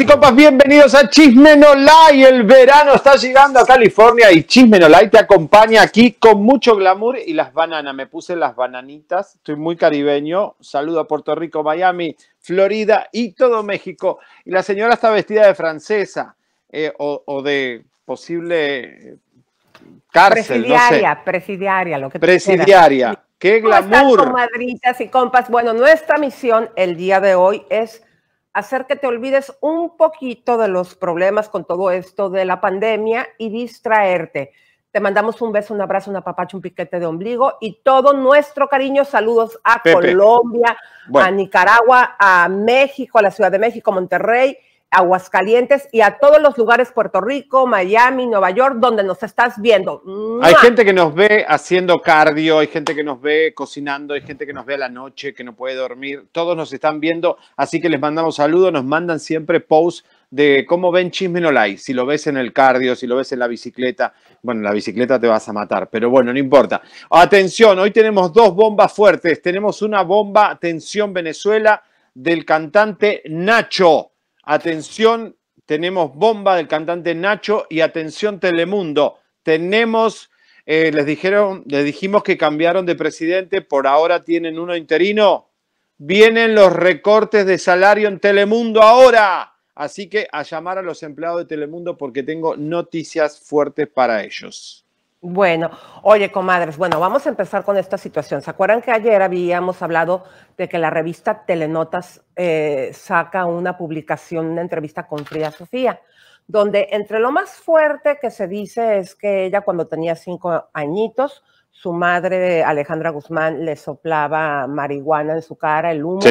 y compas, bienvenidos a Chismenolay. El verano está llegando a California y Chismenolay te acompaña aquí con mucho glamour y las bananas. Me puse las bananitas, estoy muy caribeño. Saludo a Puerto Rico, Miami, Florida y todo México. Y la señora está vestida de francesa eh, o, de posible eh, cárcel. Presidiaria, presidiaria, lo que Presidiaria. Qué glamour. y compas. Bueno, nuestra misión el día de hoy es hacer que te olvides un poquito de los problemas con todo esto de la pandemia y distraerte. Te mandamos un beso, un abrazo, una papacha, un piquete de ombligo y todo nuestro cariño. Saludos a Colombia, a Nicaragua, a México, a la Ciudad de México, Monterrey Aguascalientes y a todos los lugares, Puerto Rico, Miami, Nueva York, donde nos estás viendo. Hay gente que nos ve haciendo cardio, hay gente que nos ve cocinando, hay gente que nos ve a la noche, que no puede dormir. Todos nos están viendo, así que les mandamos saludos, nos mandan siempre posts de cómo ven Chismenolay si lo ves en el cardio, si lo ves en la bicicleta, bueno, la bicicleta te vas a matar, pero bueno, no importa. Atención, hoy tenemos dos bombas fuertes, tenemos una bomba, atención Venezuela, del cantante Nacho. Atención, tenemos bomba del cantante Nacho y atención Telemundo. Tenemos, eh, les dijeron, les dijimos que cambiaron de presidente, por ahora tienen uno interino. Vienen los recortes de salario en Telemundo ahora. Así que a llamar a los empleados de Telemundo porque tengo noticias fuertes para ellos. Bueno, oye, comadres, bueno, vamos a empezar con esta situación. ¿Se acuerdan que ayer habíamos hablado de que la revista Telenotas eh, saca una publicación, una entrevista con Frida Sofía, donde entre lo más fuerte que se dice es que ella cuando tenía cinco añitos, su madre Alejandra Guzmán le soplaba marihuana en su cara, el humo,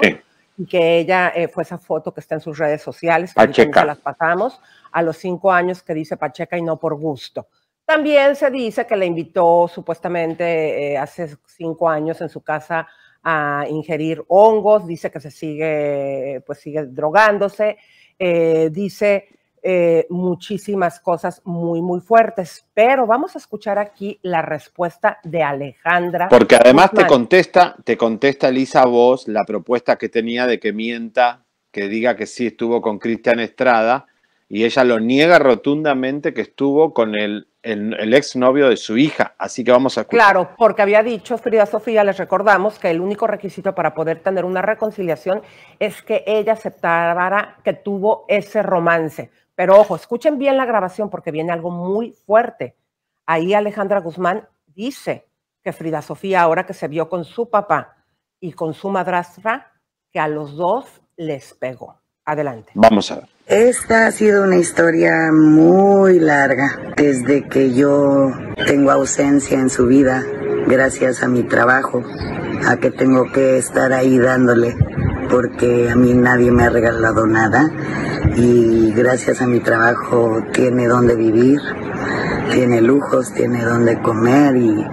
y que ella eh, fue esa foto que está en sus redes sociales, que las pasamos, a los cinco años que dice Pacheca y no por gusto. También se dice que le invitó supuestamente eh, hace cinco años en su casa a ingerir hongos, dice que se sigue, pues sigue drogándose, eh, dice eh, muchísimas cosas muy, muy fuertes, pero vamos a escuchar aquí la respuesta de Alejandra. Porque además te contesta, te contesta Elisa Vos la propuesta que tenía de que mienta, que diga que sí estuvo con Cristian Estrada, y ella lo niega rotundamente que estuvo con el, el, exnovio de su hija. Así que vamos a escuchar. Claro, porque había dicho Frida Sofía, les recordamos que el único requisito para poder tener una reconciliación es que ella aceptara que tuvo ese romance. Pero ojo, escuchen bien la grabación porque viene algo muy fuerte. Ahí Alejandra Guzmán dice que Frida Sofía, ahora que se vio con su papá y con su madrastra, que a los dos les pegó. Adelante. Vamos a ver. Esta ha sido una historia muy larga desde que yo tengo ausencia en su vida gracias a mi trabajo, a que tengo que estar ahí dándole porque a mí nadie me ha regalado nada y gracias a mi trabajo tiene donde vivir, tiene lujos, tiene donde comer y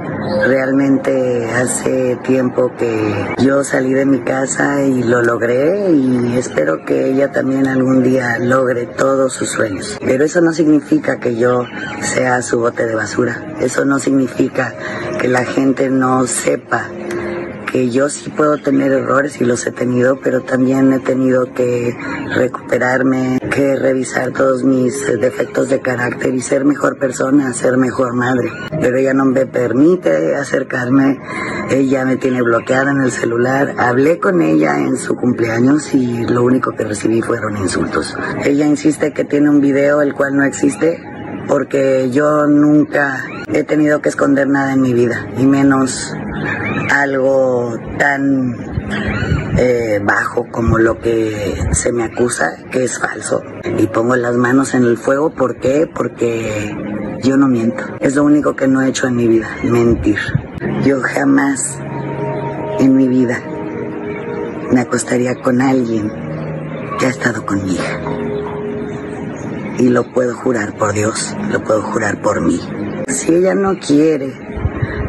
realmente hace tiempo que yo salí de mi casa y lo logré y espero que ella también algún día logre todos sus sueños. Pero eso no significa que yo sea su bote de basura, eso no significa que la gente no sepa que yo sí puedo tener errores y los he tenido, pero también he tenido que recuperarme, que revisar todos mis defectos de carácter y ser mejor persona, ser mejor madre. Pero ella no me permite acercarme, ella me tiene bloqueada en el celular. Hablé con ella en su cumpleaños y lo único que recibí fueron insultos. Ella insiste que tiene un video el cual no existe porque yo nunca he tenido que esconder nada en mi vida, y menos algo tan eh, bajo como lo que se me acusa, que es falso. Y pongo las manos en el fuego, ¿por qué? Porque yo no miento. Es lo único que no he hecho en mi vida, mentir. Yo jamás en mi vida me acostaría con alguien que ha estado con hija. Y lo puedo jurar por Dios, lo puedo jurar por mí. Si ella no quiere,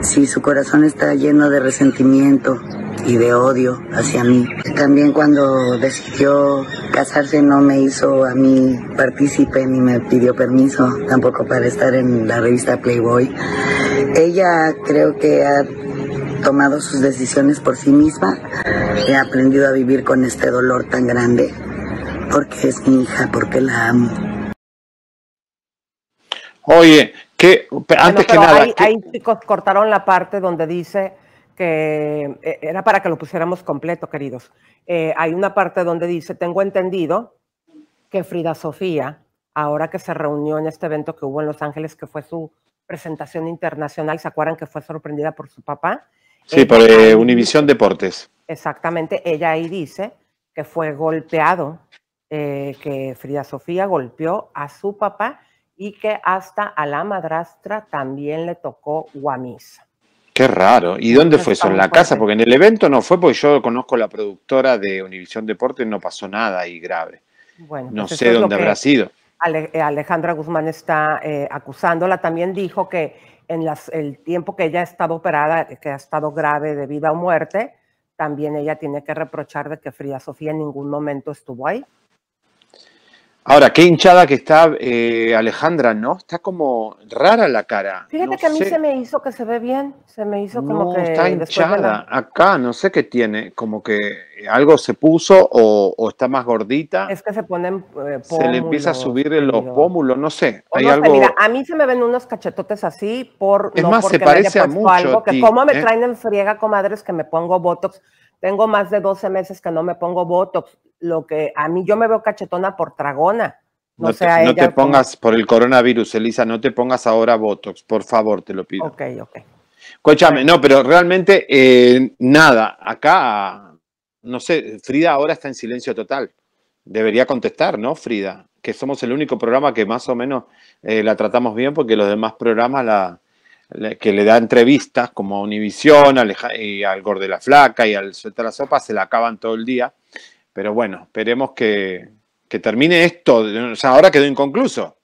si su corazón está lleno de resentimiento y de odio hacia mí, también cuando decidió casarse no me hizo a mí partícipe ni me pidió permiso tampoco para estar en la revista Playboy. Ella creo que ha tomado sus decisiones por sí misma. ha aprendido a vivir con este dolor tan grande porque es mi hija, porque la amo. Oye, que antes que nada. Ahí, cortaron la parte donde dice que eh, era para que lo pusiéramos completo, queridos. Eh, hay una parte donde dice: Tengo entendido que Frida Sofía, ahora que se reunió en este evento que hubo en Los Ángeles, que fue su presentación internacional, ¿se acuerdan que fue sorprendida por su papá? Sí, por eh, Univisión Deportes. Exactamente, ella ahí dice que fue golpeado, que Frida Sofía golpeó a su papá y que hasta a la madrastra también le tocó guamisa. Qué raro. ¿Y dónde fue eso? ¿En la casa? Porque en el evento no fue, porque yo conozco a la productora de Univisión Deporte, no pasó nada ahí grave. Bueno, no pues sé dónde habrá sido. Alejandra Guzmán está eh, acusándola. También dijo que en el tiempo que ella ha estado operada, que ha estado grave de vida o muerte, también ella tiene que reprochar de que Frida Sofía en ningún momento estuvo ahí. Ahora, qué hinchada que está eh, Alejandra, ¿no? Está como rara la cara. Fíjate que a mí se me hizo que se ve bien, se me hizo como no, que... está hinchada, acá, no sé qué tiene, como que algo se puso o, está más gordita. Es que se ponen pómulos, eh, Se le empieza a subir en los pómulos, no sé, hay algo... a mí se me ven unos cachetotes así por... Es más, se parece a mucho algo, como me ¿eh? traen en friega, comadres, que me pongo Botox. Tengo más de 12 meses que no me pongo Botox lo que a mí yo me veo cachetona por tragona. No, te, no te, pongas por el coronavirus, Elisa, no te pongas ahora Botox, por favor, te lo pido. Ok, ok. Escúchame, no, pero realmente eh, nada, acá, no sé, Frida ahora está en silencio total. Debería contestar, ¿no, Frida? Que somos el único programa que más o menos eh, la tratamos bien porque los demás programas la, que le da entrevistas como a Univisión, al, y al Gordo de la Flaca y al Suelta la Sopa se la acaban todo el día pero bueno, esperemos que, termine esto. O sea, ahora quedó inconcluso.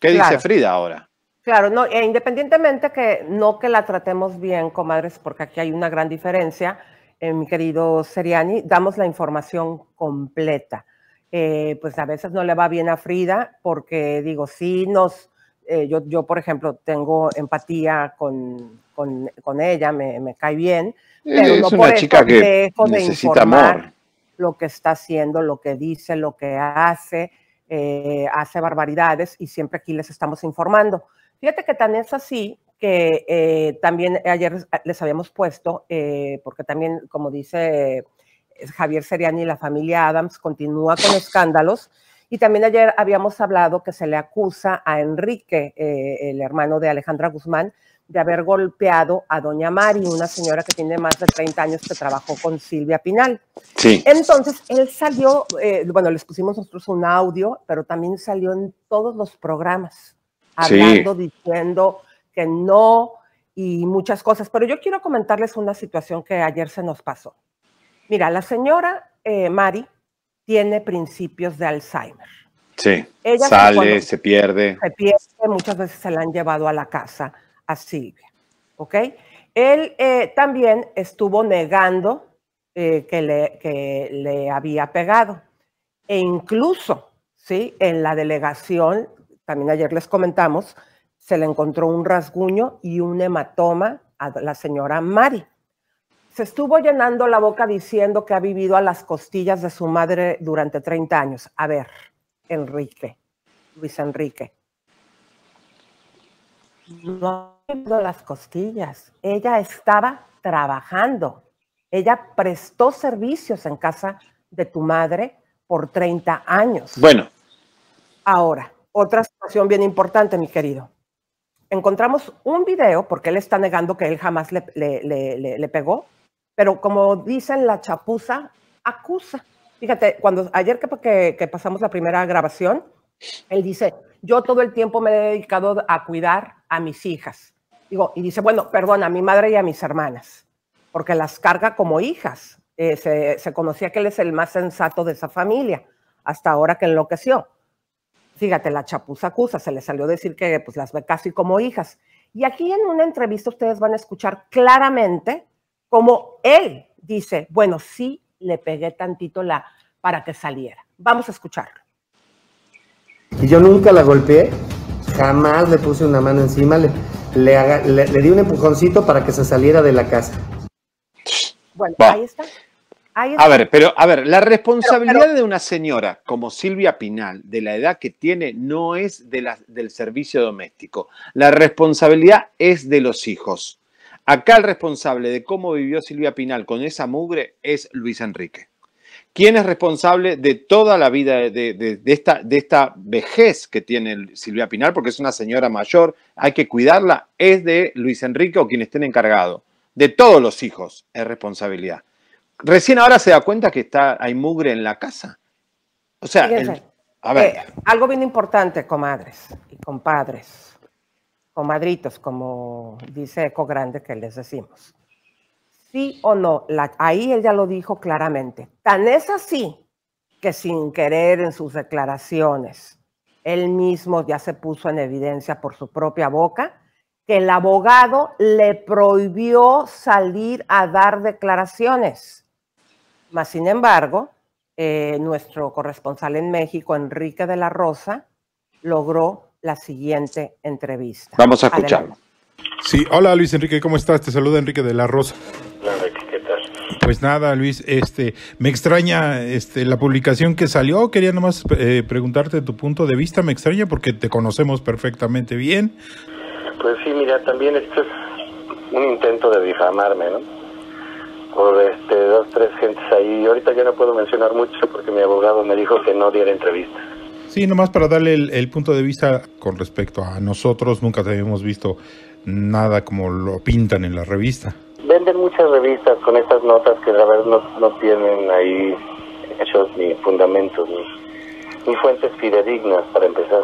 ¿Qué dice Frida ahora? Claro, no, e independientemente que no que la tratemos bien, comadres, porque aquí hay una gran diferencia, eh, mi querido Seriani, damos la información completa. Eh, pues a veces no le va bien a Frida porque digo, sí nos, eh, yo, yo, por ejemplo tengo empatía con, ella, me, cae bien, es una chica que necesita Amor lo que está haciendo, lo que dice, lo que hace, eh, hace barbaridades y siempre aquí les estamos informando. Fíjate que tan es así que eh, también ayer les habíamos puesto, eh, porque también, como dice Javier Seriani la familia Adams, continúa con escándalos. Y también ayer habíamos hablado que se le acusa a Enrique, el hermano de Alejandra Guzmán, de haber golpeado a doña Mari, una señora que tiene más de 30 años que trabajó con Silvia Pinal. Sí. Entonces, él salió, eh, bueno, les pusimos nosotros un audio, pero también salió en todos los programas, hablando, diciendo que no y muchas cosas. Pero yo quiero comentarles una situación que ayer se nos pasó. Mira, la señora eh, Mari tiene principios de Alzheimer. Sí. Ella sale, se pierde. Se pierde, muchas veces se la han llevado a la casa a Silvia. ¿Ok? Él eh, también estuvo negando eh, que, le, que le había pegado. E incluso, ¿sí? En la delegación, también ayer les comentamos, se le encontró un rasguño y un hematoma a la señora Mari. Se estuvo llenando la boca diciendo que ha vivido a las costillas de su madre durante 30 años. A ver, Enrique, Luis Enrique. No las costillas. Ella estaba trabajando. Ella prestó servicios en casa de tu madre por 30 años. Bueno. Ahora, otra situación bien importante, mi querido. Encontramos un video, porque él está negando que él jamás le, pegó, pero como dicen la chapuza, acusa. Fíjate, cuando ayer que, que pasamos la primera grabación, él dice, yo todo el tiempo me he dedicado a cuidar a mis hijas y dice, bueno, perdón, a mi madre y a mis hermanas, porque las carga como hijas. Eh, se, conocía que él es el más sensato de esa familia, hasta ahora que enloqueció. Fíjate, la chapuza acusa, se le salió a decir que pues, las ve casi como hijas. Y aquí en una entrevista ustedes van a escuchar claramente cómo él dice, bueno, sí le pegué tantito la para que saliera. Vamos a escucharlo. Y yo nunca la golpeé, jamás le puse una mano encima, le, le, di un empujoncito para que se saliera de la casa. Bueno, ahí está. A ver, pero a ver, la responsabilidad de una señora como Silvia Pinal, de la edad que tiene, no es de las del servicio doméstico. La responsabilidad es de los hijos. Acá el responsable de cómo vivió Silvia Pinal con esa mugre es Luis Enrique. ¿Quién es responsable de toda la vida de, esta, vejez que tiene Silvia Pinar? Porque es una señora mayor, hay que cuidarla. Es de Luis Enrique o quien esté encargado. De todos los hijos es responsabilidad. Recién ahora se da cuenta que está, hay mugre en la casa. O sea, a ver. Eh, algo bien importante, comadres y compadres, comadritos, como dice Eco Grande que les decimos sí o no. ahí él ya lo dijo claramente. Tan es así que sin querer en sus declaraciones, él mismo ya se puso en evidencia por su propia boca que el abogado le prohibió salir a dar declaraciones. Mas, sin embargo, eh, nuestro corresponsal en México, Enrique de la Rosa, logró la siguiente entrevista. Vamos a escucharlo. Sí, hola Luis Enrique, ¿cómo estás? Te saluda Enrique de la Rosa. Pues nada, Luis, este, me extraña este, la publicación que salió. Quería nomás eh, preguntarte tu punto de vista. Me extraña porque te conocemos perfectamente bien. Pues sí, mira, también esto es un intento de difamarme, ¿no? Por este, dos, tres gentes ahí. Ahorita ya no puedo mencionar mucho porque mi abogado me dijo que no diera entrevista. Sí, nomás para darle el, punto de vista con respecto a nosotros, nunca habíamos visto nada como lo pintan en la revista. Venden muchas revistas con estas notas que la vez no, no tienen ahí hechos ni fundamentos ni, fuentes fidedignas para empezar.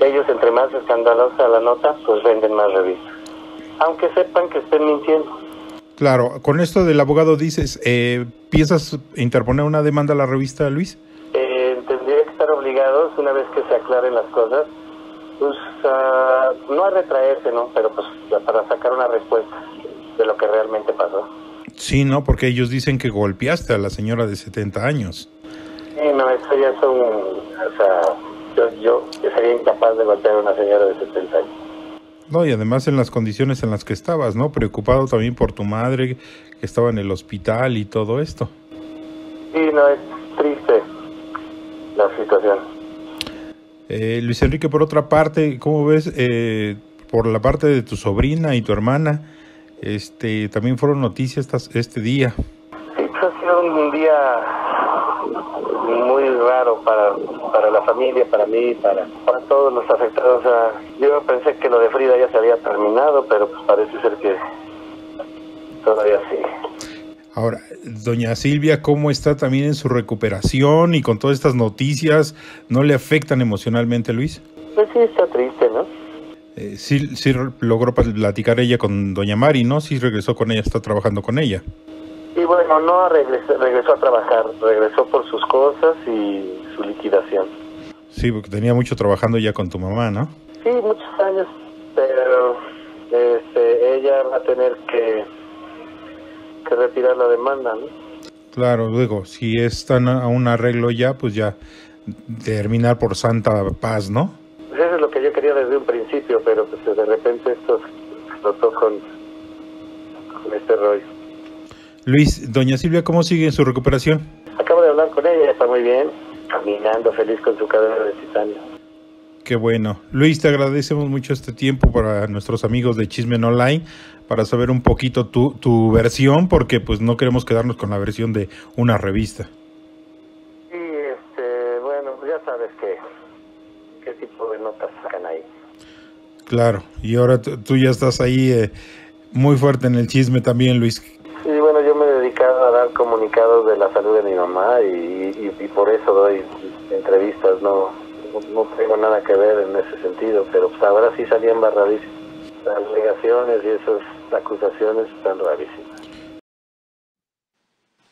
Ellos entre más escandalosa la nota, pues venden más revistas. Aunque sepan que estén mintiendo. Claro, con esto del abogado dices, eh, ¿piensas interponer una demanda a la revista, Luis? Eh, tendría que estar obligados una vez que se aclaren las cosas, pues no a retraerse, ¿no? Pero pues para sacar una respuesta de lo que realmente pasó. Sí, no, porque ellos dicen que golpeaste a la señora de 70 años. Sí, no, eso ya son, o sea, yo, sería incapaz de golpear a una señora de 70 años. No, y además en las condiciones en las que estabas, ¿no? Preocupado también por tu madre, que estaba en el hospital y todo esto. Sí, no, es triste la situación. Eh, Luis Enrique, por otra parte, ¿cómo ves eh, por la parte de tu sobrina y tu hermana? Este, también fueron noticias este día. Sí, ha sido un día muy raro para, para la familia, para mí, para, para todos los afectados. yo pensé que lo de Frida ya se había terminado, pero pues parece ser que todavía sí. Ahora, doña Silvia, ¿cómo está también en su recuperación y con todas estas noticias? ¿No le afectan emocionalmente, Luis? Pues sí, está triste eh, sí, logró platicar ella con Doña Mari, ¿no? Sí regresó con ella, está trabajando con ella. Y bueno, no regresó, a trabajar, regresó por sus cosas y su liquidación. Sí, porque tenía mucho trabajando ya con tu mamá, ¿no? Sí, muchos años, pero este, ella va a tener que, que retirar la demanda, ¿no? Claro, luego, si están a un arreglo ya, pues ya terminar por santa paz, ¿no? Pues eso es lo que yo quería desde un principio, pero pues de repente esto explotó con, con este rollo. Luis, doña Silvia, ¿cómo sigue su recuperación? Acabo de hablar con ella, está muy bien, caminando feliz con su cadena de titanio. Qué bueno. Luis, te agradecemos mucho este tiempo para nuestros amigos de Chismen Online, para saber un poquito tu, tu versión, porque pues no queremos quedarnos con la versión de una revista. Claro, y ahora tú ya estás ahí eh, muy fuerte en el chisme también, Luis. Sí, bueno, yo me dedicado a dar comunicados de la salud de mi mamá y, por eso doy entrevistas, no, no tengo nada que ver en ese sentido, pero pues ahora sí salían barradísimas las alegaciones y esas acusaciones están rarísimas.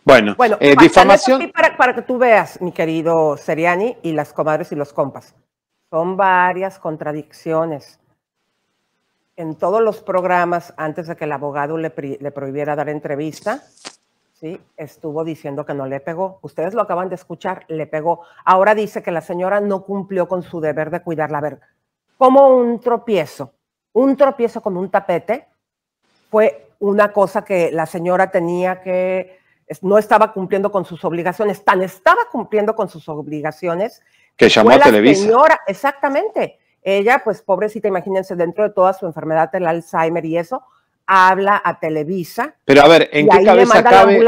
Bueno, bueno eh, difamación. Para, para, que tú veas, mi querido Seriani, y las comadres y los compas. Son varias contradicciones en todos los programas, antes de que el abogado le, le prohibiera dar entrevista, ¿sí? estuvo diciendo que no le pegó. Ustedes lo acaban de escuchar, le pegó. Ahora dice que la señora no cumplió con su deber de cuidar la ver, como un tropiezo, un tropiezo con un tapete, fue una cosa que la señora tenía que, no estaba cumpliendo con sus obligaciones, tan estaba cumpliendo con sus obligaciones. Que llamó a Televisa. Señora, exactamente ella, pues pobrecita, imagínense, dentro de toda su enfermedad el Alzheimer y eso, habla a Televisa. Pero a ver, ¿en qué cabeza cabe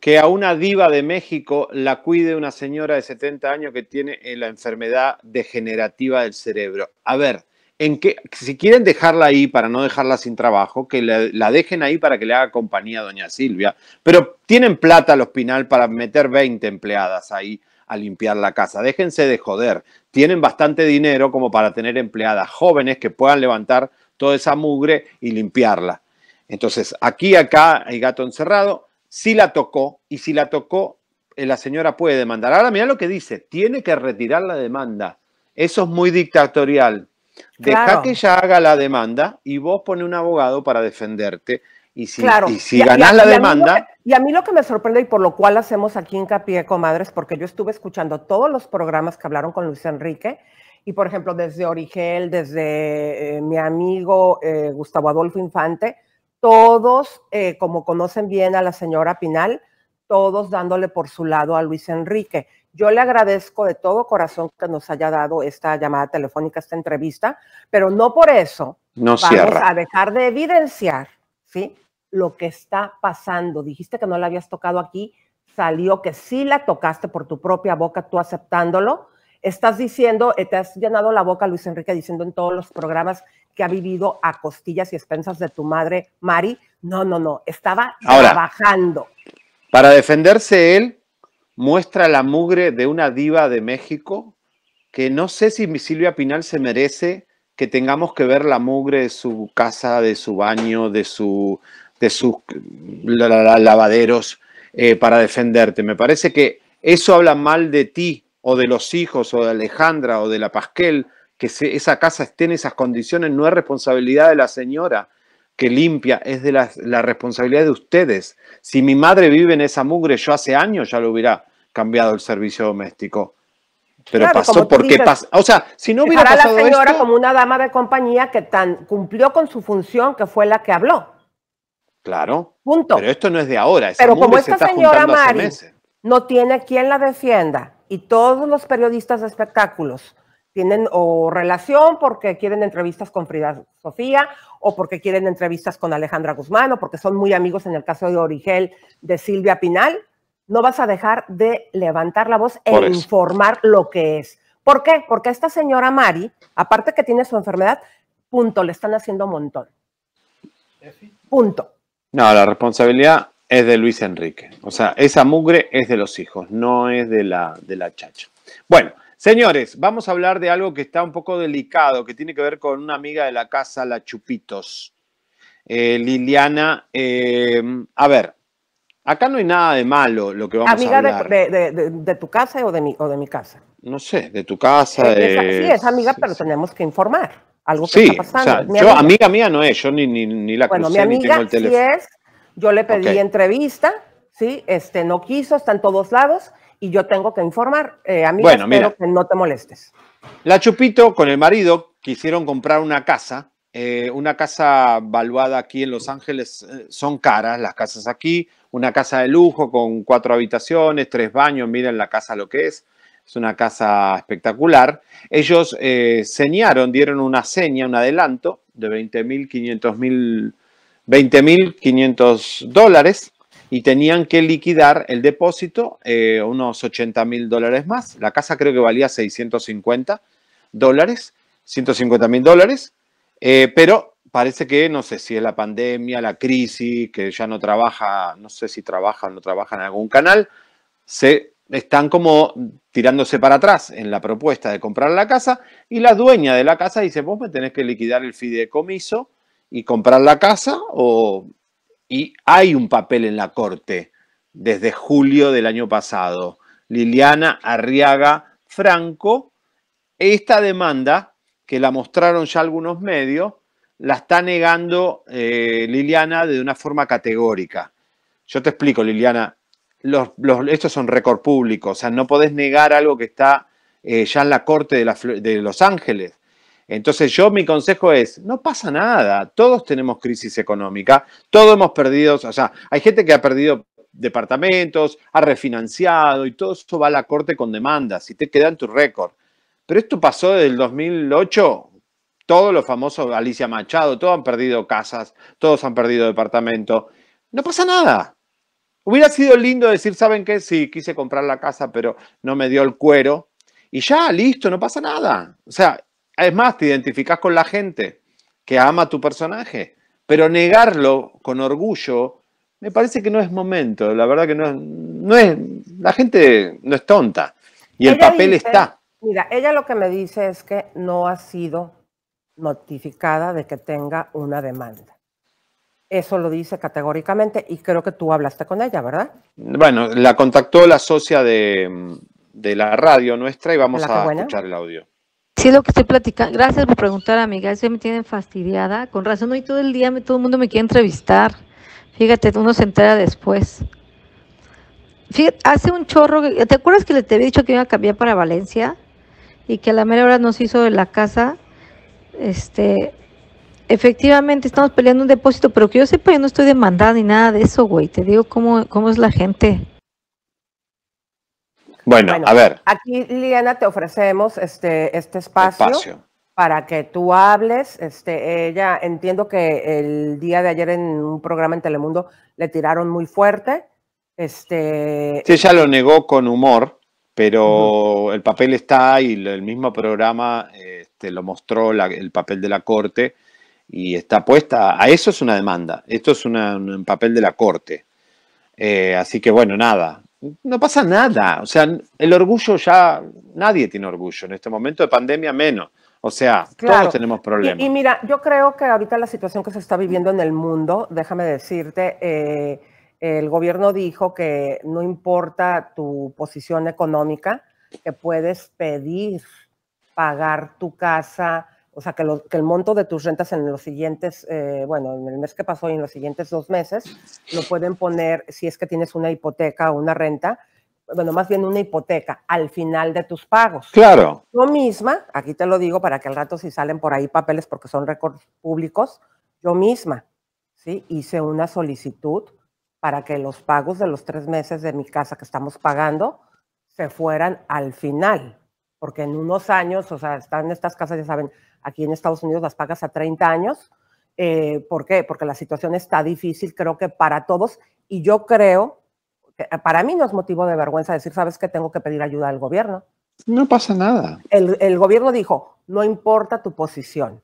que a una diva de México la cuide una señora de 70 años que tiene eh, la enfermedad degenerativa del cerebro? A ver, en qué si quieren dejarla ahí para no dejarla sin trabajo, que la, dejen ahí para que le haga compañía a doña Silvia. Pero tienen plata al hospital para meter 20 empleadas ahí a limpiar la casa. Déjense de joder tienen bastante dinero como para tener empleadas jóvenes que puedan levantar toda esa mugre y limpiarla. Entonces, aquí, acá hay gato encerrado, si la tocó y si la tocó, eh, la señora puede demandar. Ahora mira lo que dice, tiene que retirar la demanda. Eso es muy dictatorial. Deja que ella haga la demanda y vos pone un abogado para defenderte y si, claro. y si ganas la demanda. y a mí lo que me sorprende y por lo cual hacemos aquí hincapié, Madres, porque yo estuve escuchando todos los programas que hablaron con Luis Enrique, y por ejemplo, desde Origel, desde eh, mi amigo eh, Gustavo Adolfo Infante, todos, eh, como conocen bien a la señora Pinal, todos dándole por su lado a Luis Enrique. Yo le agradezco de todo corazón que nos haya dado esta llamada telefónica, esta entrevista, pero no por eso no vamos a dejar de evidenciar, ¿sí? lo que está pasando. Dijiste que no la habías tocado aquí, salió que sí la tocaste por tu propia boca, tú aceptándolo. Estás diciendo, eh, te has llenado la boca, Luis Enrique, diciendo en todos los programas que ha vivido a costillas y expensas de tu madre, Mari. No, no, no, estaba Ahora, trabajando. Para defenderse él, muestra la mugre de una diva de México que no sé si Silvia Pinal se merece que tengamos que ver la mugre de su casa, de su baño, de su de sus lavaderos eh, para defenderte. Me parece que eso habla mal de ti o de los hijos o de Alejandra o de la Pasquel, que esa casa esté en esas condiciones, no es responsabilidad de la señora que limpia, es de la, responsabilidad de ustedes. Si mi madre vive en esa mugre, yo hace años ya lo hubiera cambiado el servicio doméstico. Pero pasó porque pasó. O sea, si no hubiera pasado la señora como una dama de compañía que tan cumplió con su función que fue la que habló. Claro. Punto. Pero esto no es de ahora. Pero como esta señora Mari no tiene quien la defienda y todos los periodistas de espectáculos tienen relación porque quieren entrevistas con Frida Sofía o porque quieren entrevistas con Alejandra Guzmán o porque son muy amigos en el caso de Origel de Silvia Pinal, no vas a dejar de levantar la voz e informar lo que es. ¿Por qué? Porque esta señora Mari, aparte que tiene su enfermedad, punto, le están haciendo un montón. Punto. No, la responsabilidad es de Luis Enrique. O sea, esa mugre es de los hijos, no es de la, de la chacha. Bueno, señores, vamos a hablar de algo que está un poco delicado, que tiene que ver con una amiga de la casa, la Chupitos. Eh, Liliana, eh, a ver, acá no hay nada de malo lo que vamos a hablar. ¿Amiga de, tu casa o de, mi, o de mi casa? No sé, de tu casa. sí, es amiga, pero tenemos que informar algo que está pasando. O sea, yo, amiga, mía no es, yo ni, ni, ni la bueno, crucé, mi ni tengo el teléfono. es, yo le pedí entrevista, sí, este, no quiso, está en todos lados, y yo tengo que informar. Eh, amiga, bueno, espero que no te molestes. La Chupito con el marido quisieron comprar una casa, eh, una casa valuada aquí en Los Ángeles, eh, son caras las casas aquí, una casa de lujo con cuatro habitaciones, tres baños, miren la casa lo que es es una casa espectacular. Ellos eh, señaron, dieron una seña, un adelanto de 20.500 dólares y tenían que liquidar el depósito, eh, unos 80 mil dólares más. La casa creo que valía 650 dólares, 150 mil dólares, eh, pero parece que no sé si es la pandemia, la crisis, que ya no trabaja, no sé si trabaja o no trabaja en algún canal, se están como tirándose para atrás en la propuesta de comprar la casa y la dueña de la casa dice, vos me tenés que liquidar el fideicomiso y comprar la casa o... Y hay un papel en la corte desde julio del año pasado. Liliana Arriaga Franco, esta demanda que la mostraron ya algunos medios, la está negando eh, Liliana de una forma categórica. Yo te explico, Liliana, los, estos son récord público, o sea, no podés negar algo que está eh, ya en la corte de, Los Ángeles. Entonces yo mi consejo es, no pasa nada, todos tenemos crisis económica, todos hemos perdido, o sea, hay gente que ha perdido departamentos, ha refinanciado y todo eso va a la corte con demandas y te queda en tu récord. Pero esto pasó desde el 2008, todos los famosos Alicia Machado, todos han perdido casas, todos han perdido departamentos, no pasa nada. Hubiera sido lindo decir, ¿saben qué? Sí, quise comprar la casa, pero no me dio el cuero. Y ya, listo, no pasa nada. O sea, es más, te identificas con la gente que ama tu personaje, pero negarlo con orgullo me parece que no es momento. La verdad que no es. No es la gente no es tonta y el papel está. Mira, ella lo que me dice es que no ha sido notificada de que tenga una demanda. Eso lo dice categóricamente y creo que tú hablaste con ella, ¿verdad? Bueno, la contactó la socia de, de la radio nuestra y vamos a escuchar el audio. Sí, es lo que estoy platicando. Gracias por preguntar, amiga. Eso me tienen fastidiada. Con razón, hoy todo el día todo el mundo me quiere entrevistar. Fíjate, uno se entera después. Fíjate, hace un chorro. ¿Te acuerdas que le te había dicho que iba a cambiar para Valencia? Y que a la mera hora nos hizo de la casa. Este, efectivamente estamos peleando un depósito, pero que yo sepa, yo no estoy demandada ni nada de eso, güey. Te digo cómo, cómo es la gente. Bueno, a ver. Aquí, Liliana, te ofrecemos este, este espacio, para que tú hables. Este, ella, entiendo que el día de ayer en un programa en Telemundo le tiraron muy fuerte. Este... ella lo negó con humor, pero el papel está ahí, el mismo programa este, lo mostró el papel de la corte y está puesta, a eso es una demanda, esto es un papel de la corte. Eh, así que bueno, nada, no pasa nada, o sea, el orgullo ya, nadie tiene orgullo, en este momento de pandemia menos. O sea, todos tenemos problemas. Y, mira, yo creo que ahorita la situación que se está viviendo en el mundo, déjame decirte, eh, el gobierno dijo que no importa tu posición económica, que puedes pedir pagar tu casa, o sea, que, el monto de tus rentas en los siguientes, eh, bueno, en el mes que pasó y en los siguientes dos meses, lo pueden poner, si es que tienes una hipoteca o una renta, bueno, más bien una hipoteca al final de tus pagos. Claro. Yo misma, aquí te lo digo para que al rato si salen por ahí papeles porque son récords públicos, yo misma, ¿sí? Hice una solicitud para que los pagos de los tres meses de mi casa que estamos pagando se fueran al final porque en unos años, o sea, están estas casas, ya saben, aquí en Estados Unidos las pagas a 30 años. Eh, ¿Por qué? Porque la situación está difícil, creo que para todos, y yo creo, eh, para mí no es motivo de vergüenza decir, sabes que tengo que pedir ayuda al gobierno. No pasa nada. El, el, gobierno dijo, no importa tu posición,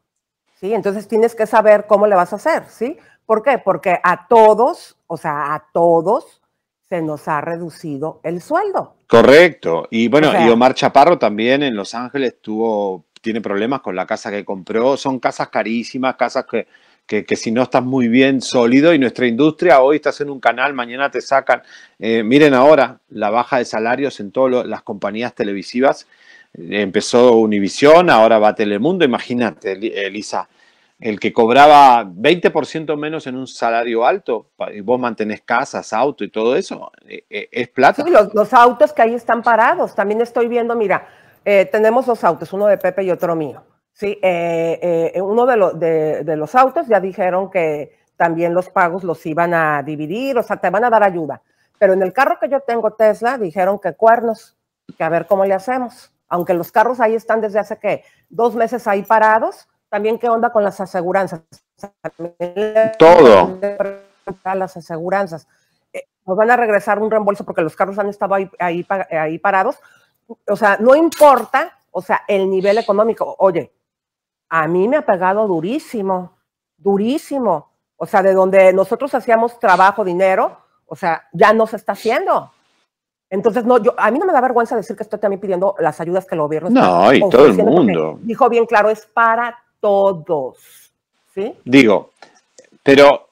¿sí? Entonces tienes que saber cómo le vas a hacer, ¿sí? ¿Por qué? Porque a todos, o sea, a todos se nos ha reducido el sueldo. Correcto. Y bueno, y Omar Chaparro también en Los Ángeles tuvo, tiene problemas con la casa que compró. Son casas carísimas, casas que, que, que, si no estás muy bien sólido y nuestra industria hoy estás en un canal, mañana te sacan. Eh, miren ahora la baja de salarios en todas las compañías televisivas. Empezó Univisión, ahora va Telemundo. Imagínate, Elisa, el que cobraba 20% menos en un salario alto, y vos mantenés casas, auto y todo eso, eh, eh, es plata. Sí, los, autos que ahí están parados, también estoy viendo, mira, eh, tenemos dos autos, uno de Pepe y otro mío. Sí, uno de, los autos ya dijeron que también los pagos los iban a dividir, o sea, te van a dar ayuda. Pero en el carro que yo tengo Tesla dijeron que cuernos, que a ver cómo le hacemos. Aunque los carros ahí están desde hace que dos meses ahí parados, también qué onda con las aseguranzas. Todo. Las aseguranzas. Eh, nos van a regresar un reembolso porque los carros han estado ahí, ahí, parados. O sea, no importa, o sea, el nivel económico. Oye, a mí me ha pegado durísimo, durísimo. O sea, de donde nosotros hacíamos trabajo, dinero, o sea, ya no se está haciendo. Entonces, no, yo, a mí no me da vergüenza decir que estoy también pidiendo las ayudas que el gobierno. No, y todo el mundo. Dijo bien claro, es para todos. ¿sí? Digo, pero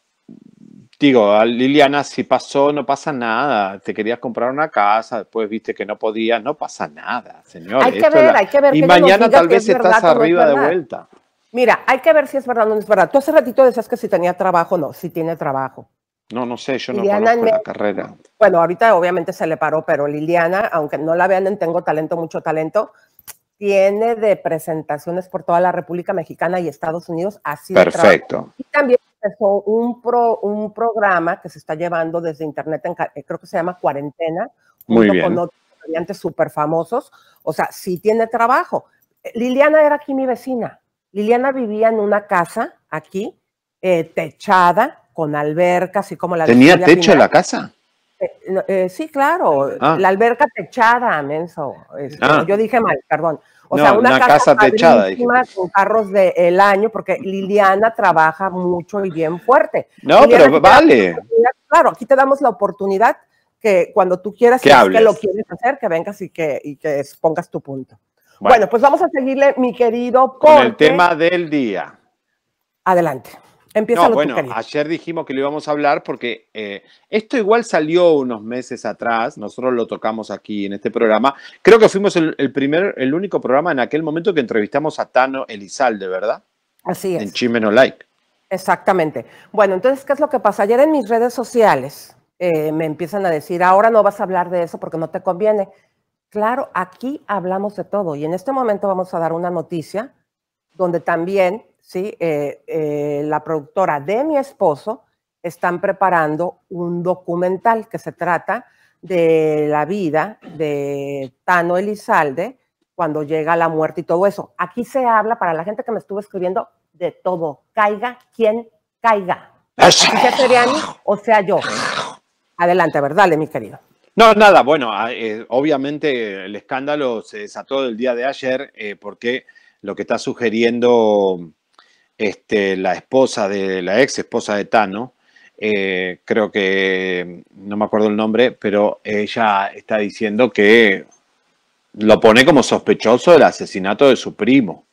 digo, Liliana, si pasó, no pasa nada. Te querías comprar una casa, después viste que no podías, no pasa nada, señor. Hay que ver, hay que ver. Y mañana tal vez estás arriba de vuelta. Mira, hay que ver si es verdad o no es verdad. Tú hace ratito decías que si tenía trabajo, no, si tiene trabajo. No, no sé, yo no Liliana la carrera. Bueno, ahorita obviamente se le paró, pero Liliana, aunque no la vean Tengo Talento, Mucho Talento, tiene de presentaciones por toda la República Mexicana y Estados Unidos. Así Perfecto. y también empezó un, un programa que se está llevando desde Internet, en, eh, creo que se llama Cuarentena, Muy con otros estudiantes súper famosos. O sea, sí tiene trabajo. Eh, Liliana era aquí mi vecina. Liliana vivía en una casa aquí, eh, techada, con alberca, así como la... ¿Tenía techo en la casa? Eh, eh, sí, claro, ah. la alberca techada, amenso. Este, ah. Yo dije mal, perdón. O sea, una, una casa, techada. Con carros del año, porque Liliana trabaja mucho y bien fuerte. No, pero vale. Claro, aquí te damos la oportunidad que cuando tú quieras, que, que lo quieres hacer, que vengas y que, y pongas tu punto. Bueno. bueno. pues vamos a seguirle, mi querido. Con el tema del día. Adelante no, bueno, ayer dijimos que lo íbamos a hablar porque eh, esto igual salió unos meses atrás, nosotros lo tocamos aquí en este programa. Creo que fuimos el, primer, el único programa en aquel momento que entrevistamos a Tano Elizalde, ¿verdad? Así es. En Chimeno Like. Exactamente. Bueno, entonces, ¿qué es lo que pasa? Ayer en mis redes sociales eh, me empiezan a decir, ahora no vas a hablar de eso porque no te conviene. Claro, aquí hablamos de todo y en este momento vamos a dar una noticia donde también ¿sí? Eh, eh, la productora de mi esposo, están preparando un documental que se trata de la vida de Tano Elizalde cuando llega la muerte y todo eso. Aquí se habla, para la gente que me estuvo escribiendo, de todo. Caiga quien caiga. o sea yo. Adelante, ¿verdad, dale, mi querido. No, nada, bueno, ah, eh, obviamente el escándalo se desató el día de ayer porque lo que está sugiriendo este, la esposa de la ex esposa de Tano, eh, creo que no me acuerdo el nombre, pero ella está diciendo que lo pone como sospechoso del asesinato de su primo.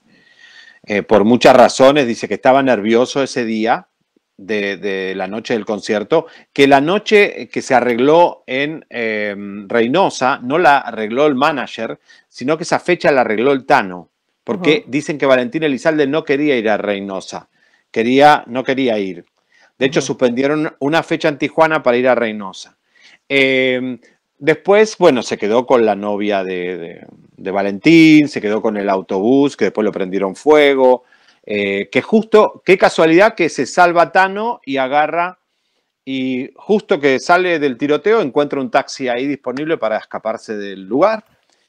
Eh, por muchas razones, dice que estaba nervioso ese día de, la noche del concierto, que la noche que se arregló en eh, Reynosa no la arregló el manager, sino que esa fecha la arregló el Tano porque dicen que Valentín Elizalde no quería ir a Reynosa, quería, no quería ir. De hecho, suspendieron una fecha en Tijuana para ir a Reynosa. Em, después, bueno, se quedó con la novia de, Valentín, se quedó con el autobús, que después lo prendieron fuego. Eh, que justo, qué casualidad que se salva Tano y agarra, y justo que sale del tiroteo encuentra un taxi ahí disponible para escaparse del lugar.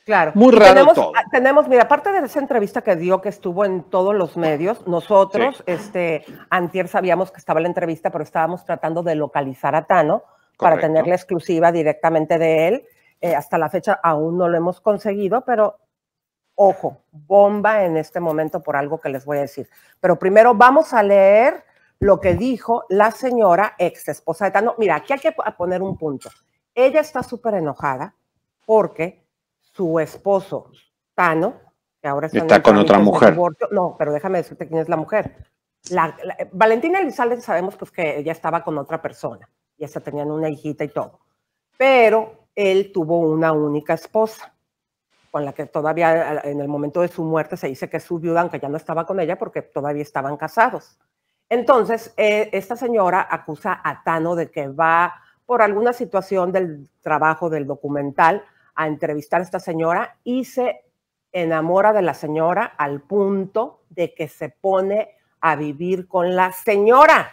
Claro. Muy raro tenemos, todo. Ah, tenemos, mira, aparte de esa entrevista que dio, que estuvo en todos los medios, nosotros, este, antier sabíamos que estaba la entrevista, pero estábamos tratando de localizar a Tano para tener la exclusiva directamente de él. Eh, hasta la fecha aún no lo hemos conseguido, pero ojo, bomba en este momento por algo que les voy a decir. Pero primero vamos a leer lo que dijo la señora ex esposa de Tano. Mira, aquí hay que poner un punto. Ella está súper enojada porque su esposo, Tano, que ahora está, con otra mujer. no, pero déjame decirte quién es la mujer. La, Valentina Elizalde sabemos pues que ella estaba con otra persona, ya se tenían una hijita y todo, pero él tuvo una única esposa, con la que todavía en el momento de su muerte se dice que es su viuda, aunque ya no estaba con ella porque todavía estaban casados. Entonces, e, esta señora acusa a Tano de que va por alguna situación del trabajo del documental, a entrevistar a esta señora y se enamora de la señora al punto de que se pone a vivir con la señora.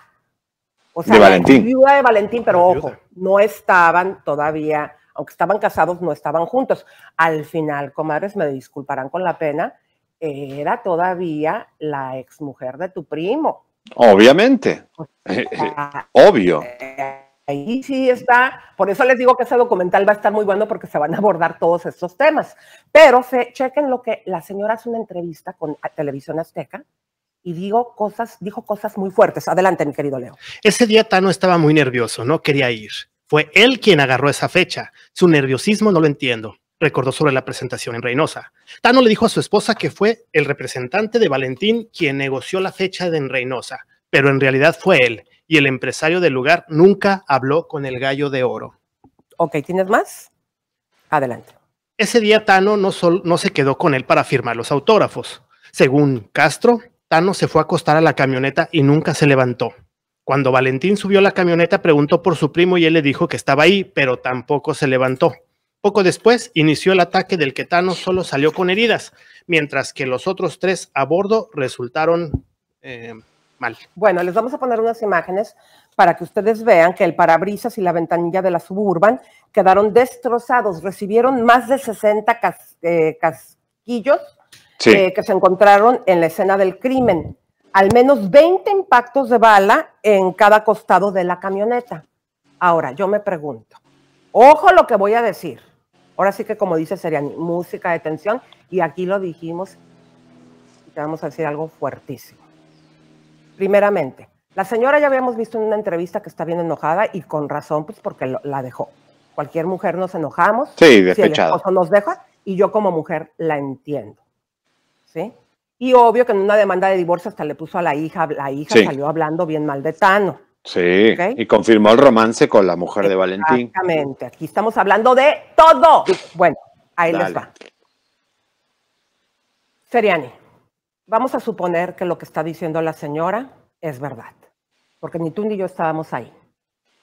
O sea, de Valentín. viuda de Valentín, pero ojo, no estaban todavía, aunque estaban casados, no estaban juntos. Al final, comadres, me disculparán con la pena, era todavía la exmujer de tu primo. Obviamente. Obvio. Eh, Ahí sí está, por eso les digo que ese documental va a estar muy bueno porque se van a abordar todos estos temas. Pero se, chequen lo que la señora hace una entrevista con Televisión Azteca y digo cosas, dijo cosas muy fuertes. Adelante, mi querido Leo. Ese día Tano estaba muy nervioso, no quería ir. Fue él quien agarró esa fecha. Su nerviosismo no lo entiendo recordó sobre la presentación en Reynosa. Tano le dijo a su esposa que fue el representante de Valentín quien negoció la fecha de en Reynosa, pero en realidad fue él y el empresario del lugar nunca habló con el gallo de oro. Ok, ¿tienes más? Adelante. Ese día Tano no, no se quedó con él para firmar los autógrafos. Según Castro, Tano se fue a acostar a la camioneta y nunca se levantó. Cuando Valentín subió a la camioneta preguntó por su primo y él le dijo que estaba ahí, pero tampoco se levantó. Poco después inició el ataque del que Tano solo salió con heridas, mientras que los otros tres a bordo resultaron eh, bueno, les vamos a poner unas imágenes para que ustedes vean que el parabrisas y la ventanilla de la suburban quedaron destrozados, recibieron más de 60 eh, casquillos eh, que se encontraron en la escena del crimen, al menos 20 impactos de bala en cada costado de la camioneta. Ahora, yo me pregunto, ojo lo que voy a decir. Ahora sí que como dice sería música de tensión, y aquí lo dijimos, vamos a decir algo fuertísimo. Primeramente, la señora ya habíamos visto en una entrevista que está bien enojada y con razón, pues porque la dejó. Cualquier mujer nos enojamos. Sí, despechada. Si el nos deja y yo como mujer la entiendo. ¿Sí? Y obvio que en una demanda de divorcio hasta le puso a la hija, la hija salió hablando bien mal de Tano. Sí, y confirmó el romance con la mujer de Valentín. Exactamente, aquí estamos hablando de todo. Bueno, ahí les va. Seriani, Vamos a suponer que lo que está diciendo la señora es verdad, porque ni tú ni yo estábamos ahí,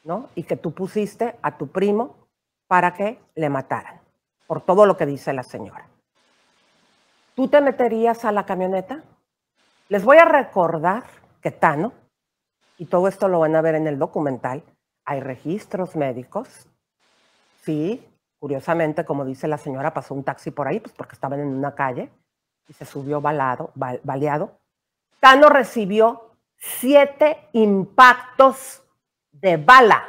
¿no? Y que tú pusiste a tu primo para que le mataran, por todo lo que dice la señora. ¿Tú te meterías a la camioneta? Les voy a recordar que Tano, y todo esto lo van a ver en el documental, hay registros médicos. Sí, curiosamente, como dice la señora, pasó un taxi por ahí, pues porque estaban en una calle y se subió balado, baleado. Tano recibió siete impactos de bala.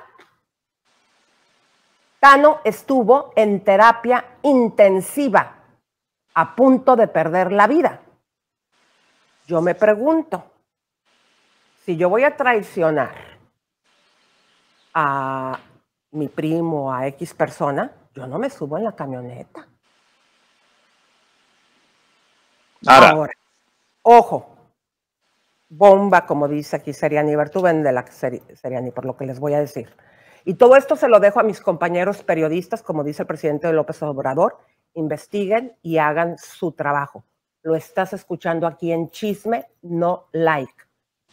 Tano estuvo en terapia intensiva, a punto de perder la vida. Yo me pregunto, si yo voy a traicionar a mi primo, a X persona, yo no me subo en la camioneta. Ahora, ojo, bomba, como dice aquí Seriani Bertuben de la Seriani, por lo que les voy a decir. Y todo esto se lo dejo a mis compañeros periodistas, como dice el presidente López Obrador, investiguen y hagan su trabajo. Lo estás escuchando aquí en Chisme, no like,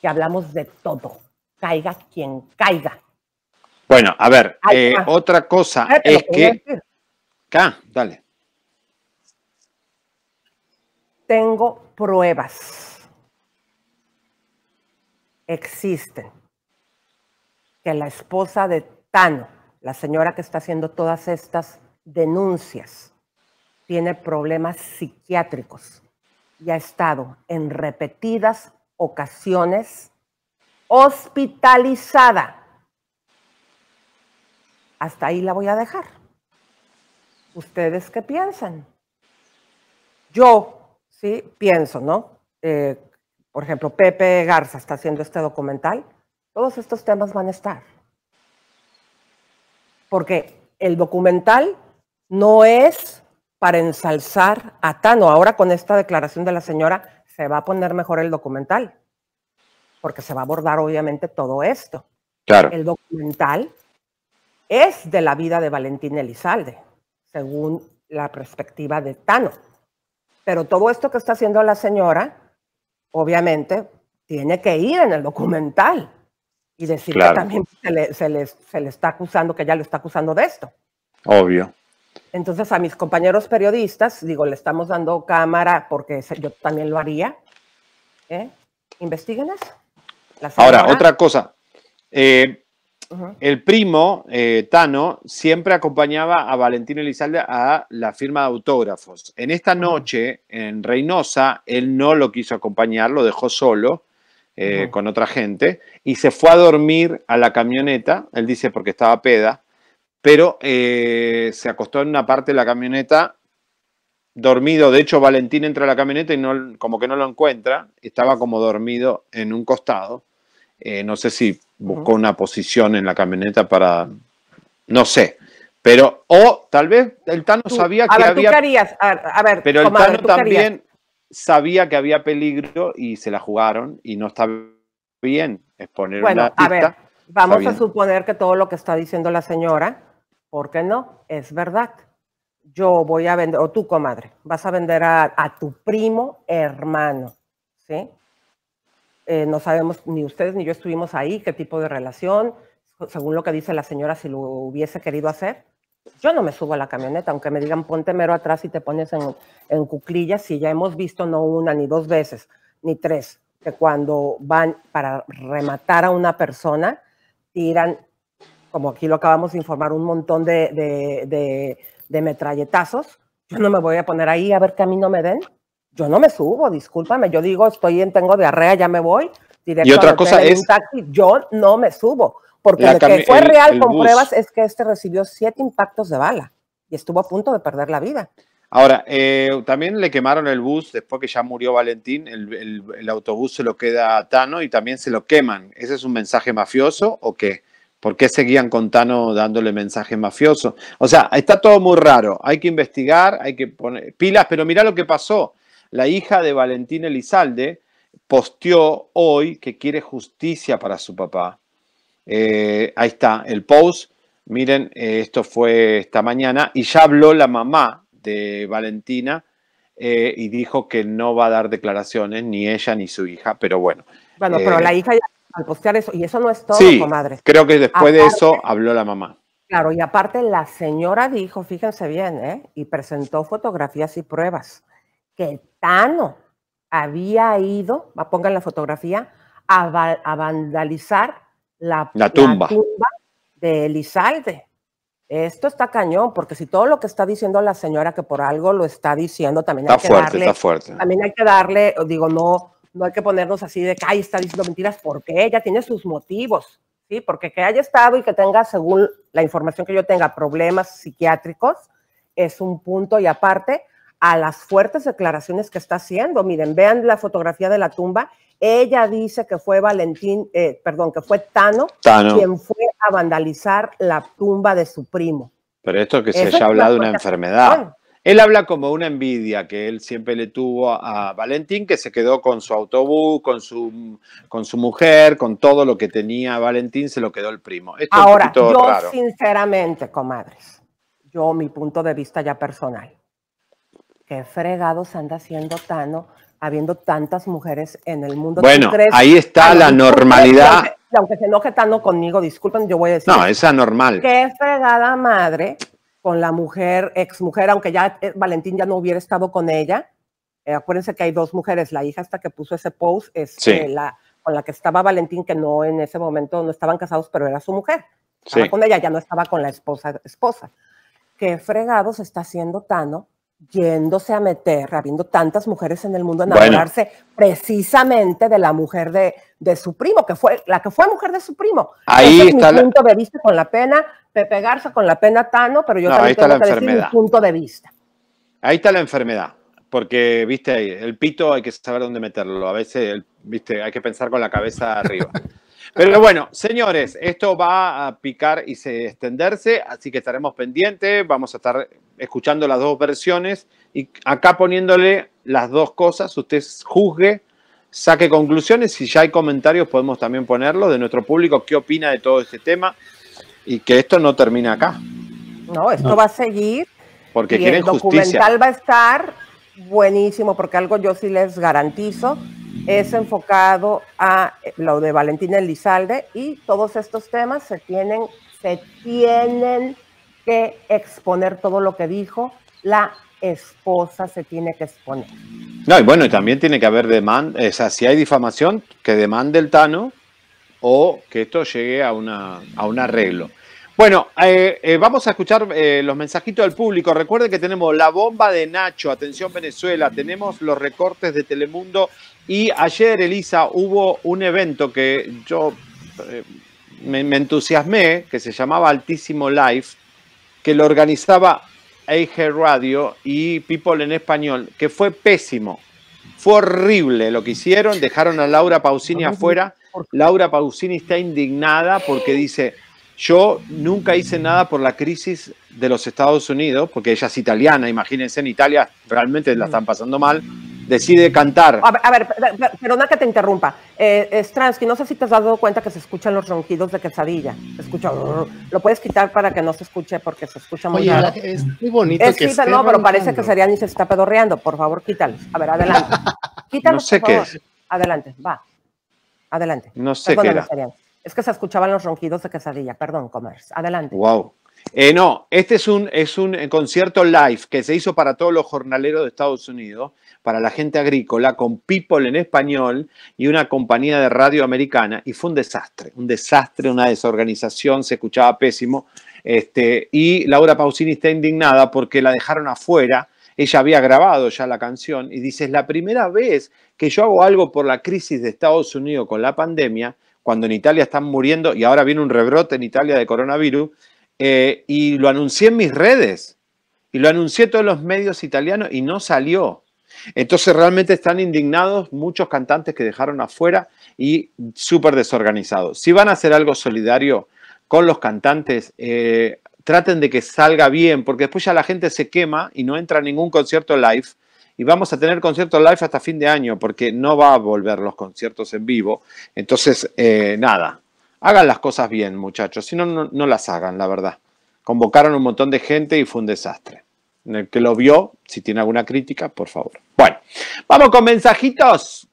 que hablamos de todo, caiga quien caiga. Bueno, a ver, eh, ah. otra cosa ah, es que... Ah, dale tengo pruebas. Existen. Que la esposa de Tano, la señora que está haciendo todas estas denuncias, tiene problemas psiquiátricos y ha estado en repetidas ocasiones hospitalizada. Hasta ahí la voy a dejar. ¿Ustedes qué piensan? Yo ¿sí? Pienso, ¿no? Eh, por ejemplo, Pepe Garza está haciendo este documental. Todos estos temas van a estar. Porque el documental no es para ensalzar a Tano. Ahora con esta declaración de la señora se va a poner mejor el documental, porque se va a abordar obviamente todo esto. Claro. El documental es de la vida de Valentín Elizalde, según la perspectiva de Tano. Pero todo esto que está haciendo la señora, obviamente, tiene que ir en el documental y decir que también se le, se, le, está acusando, que ya lo está acusando de esto. Obvio. Entonces a mis compañeros periodistas, digo, le estamos dando cámara porque yo también lo haría. ¿eh? eso. Ahora, otra cosa. Eh, el primo, eh, Tano, siempre acompañaba a Valentín Elizalde a la firma de autógrafos. En esta noche, en Reynosa, él no lo quiso acompañar, lo dejó solo eh, con otra gente y se fue a dormir a la camioneta. Él dice porque estaba peda, pero eh, se acostó en una parte de la camioneta dormido. De hecho, Valentín entra a la camioneta y no, como que no lo encuentra. Estaba como dormido en un costado. no sé si buscó una posición en la camioneta para, no sé, pero, o tal vez el Tano sabía que ver, había... Tú querías, ver, pero el Tano también sabía que había peligro y se la jugaron y no está bien exponer bueno, una pista, a ver, vamos a suponer que todo lo que está diciendo la señora, ¿por qué no? Es verdad. Yo voy a vender, o tú, comadre, vas a vender a tu primo hermano, ¿sí? Eh, no sabemos, ni ustedes ni yo estuvimos ahí, qué tipo de relación, según lo que dice la señora, si lo hubiese querido hacer. Yo no me subo a la camioneta, aunque me digan ponte mero atrás y te pones en, cuclillas, si ya hemos visto no una, ni dos veces, ni tres, que cuando van para rematar a una persona, tiran, como aquí lo acabamos de informar, un montón de, de, de metralletazos. Yo no me voy a poner ahí a ver que a mí no me den yo no me subo, discúlpame, yo digo, estoy en, tengo diarrea, ya me voy. y otra cosa es, yo no me subo, porque lo que fue real con pruebas es que este recibió siete impactos de bala y estuvo a punto de perder la vida. Ahora, eh, también le quemaron el bus después que ya murió Valentín, el, autobús se lo queda a Tano y también se lo queman. ¿Ese es un mensaje mafioso o qué? ¿Por qué seguían con Tano dándole mensaje mafioso? O sea, está todo muy raro, hay que investigar, hay que poner pilas, pero mira lo que pasó. La hija de Valentina Elizalde posteó hoy que quiere justicia para su papá. Eh, ahí está el post. Miren, eh, esto fue esta mañana y ya habló la mamá de Valentina eh, y dijo que no va a dar declaraciones, ni ella ni su hija, pero bueno. Bueno, pero la hija ya, al postear eso, y eso no es todo, sí, Creo que después de eso habló la mamá. Claro, y aparte la señora dijo, fíjense bien, y presentó fotografías y pruebas que Tano había ido, pongan la fotografía, a, vandalizar la, tumba. de Elizalde. Esto está cañón, porque si todo lo que está diciendo la señora, que por algo lo está diciendo, también hay que fuerte, darle. También hay que darle, digo, no, no hay que ponernos así de que ahí está diciendo mentiras, porque ella tiene sus motivos, ¿sí? Porque que haya estado y que tenga, según la información que yo tenga, problemas psiquiátricos, es un punto y aparte, a las fuertes declaraciones que está haciendo. Miren, vean la fotografía de la tumba. Ella dice que fue Valentín, eh, perdón, que fue Tano, quien fue a vandalizar la tumba de su primo. Pero esto que se haya hablado de una enfermedad. Él habla como una envidia que él siempre le tuvo a Valentín, que se quedó con su autobús, con su, con su mujer, con todo lo que tenía Valentín, se lo quedó el primo. Ahora, yo sinceramente, comadres, yo mi punto de vista ya personal, qué fregados anda haciendo Tano habiendo tantas mujeres en el mundo. Bueno, ahí está la normalidad. Aunque, aunque, se enoje Tano conmigo, disculpen, yo voy a decir. No, es anormal. Qué fregada madre con la mujer, ex mujer, aunque ya eh, Valentín ya no hubiera estado con ella. Eh, acuérdense que hay dos mujeres, la hija hasta que puso ese post, es este, la, con la que estaba Valentín, que no en ese momento no estaban casados, pero era su mujer. con ella, ya no estaba con la esposa. esposa. Qué fregados está haciendo Tano yéndose a meter, habiendo tantas mujeres en el mundo, a enamorarse precisamente de la mujer de, de, su primo, que fue la que fue mujer de su primo. Ahí está la... punto de vista con la pena, Pepe Garza con la pena Tano, pero yo también tengo que enfermedad. punto de vista. Ahí está la enfermedad, porque, viste, el pito hay que saber dónde meterlo, a veces, viste, hay que pensar con la cabeza arriba. Pero bueno, señores, esto va a picar y se extenderse, así que estaremos pendientes, vamos a estar escuchando las dos versiones y acá poniéndole las dos cosas, usted juzgue, saque conclusiones, si ya hay comentarios podemos también ponerlos de nuestro público, qué opina de todo este tema y que esto no termina acá. No, esto va a seguir. Porque y el documental va a estar buenísimo, porque algo yo sí les garantizo es enfocado a lo de Valentina Elizalde y todos estos temas se tienen, se tienen que exponer todo lo que dijo, la esposa se tiene que exponer. No, y bueno, y también tiene que haber demanda, o sea, si hay difamación, que demande el Tano o que esto llegue a, a un arreglo. Bueno, eh, eh, vamos a escuchar eh, los mensajitos del público. Recuerden que tenemos la bomba de Nacho, atención Venezuela, tenemos los recortes de Telemundo y ayer, Elisa, hubo un evento que yo me, entusiasmé, que se llamaba Altísimo Life, que lo organizaba AG Radio y People en Español, que fue pésimo. Fue horrible lo que hicieron, dejaron a Laura Pausini afuera. Laura Pausini está indignada porque dice, yo nunca hice nada por la crisis de los Estados Unidos, porque ella es italiana, imagínense, en Italia realmente la están pasando mal decide cantar. A ver, perdona que te interrumpa. Eh, Stransky, no sé si te has dado cuenta que se escuchan los ronquidos de quesadilla. escucha, lo puedes quitar para que no se escuche porque se escucha muy bien es muy bonito. Es, que no, pero parece que serían se está pedorreando. Por favor, quítalos. A ver, adelante. no sé qué Adelante, va. Adelante. No sé qué era. Es que se escuchaban los ronquidos de quesadilla. Perdón, Commerce. Adelante. Wow. Eh, no, este es un, es un eh, concierto live que se hizo para todos los jornaleros de Estados Unidos para la gente agrícola con People en español y una compañía de radio americana y fue un desastre, un desastre, una desorganización, se escuchaba pésimo. Este, y Laura Pausini está indignada porque la dejaron afuera. Ella había grabado ya la canción y dice, es la primera vez que yo hago algo por la crisis de Estados Unidos con la pandemia, cuando en Italia están muriendo y ahora viene un rebrote en Italia de coronavirus, eh, y lo anuncié en mis redes y lo anuncié en todos los medios italianos y no salió. Entonces realmente están indignados muchos cantantes que dejaron afuera y súper desorganizados. Si van a hacer algo solidario con los cantantes, eh, traten de que salga bien, porque después ya la gente se quema y no entra a ningún concierto live. Y vamos a tener conciertos live hasta fin de año, porque no va a volver los conciertos en vivo. Entonces, eh, nada, hagan las cosas bien, muchachos. Si no, no las hagan, la verdad. Convocaron un montón de gente y fue un desastre en el que lo vio. Si tiene alguna crítica, por favor. Bueno, vamos con mensajitos.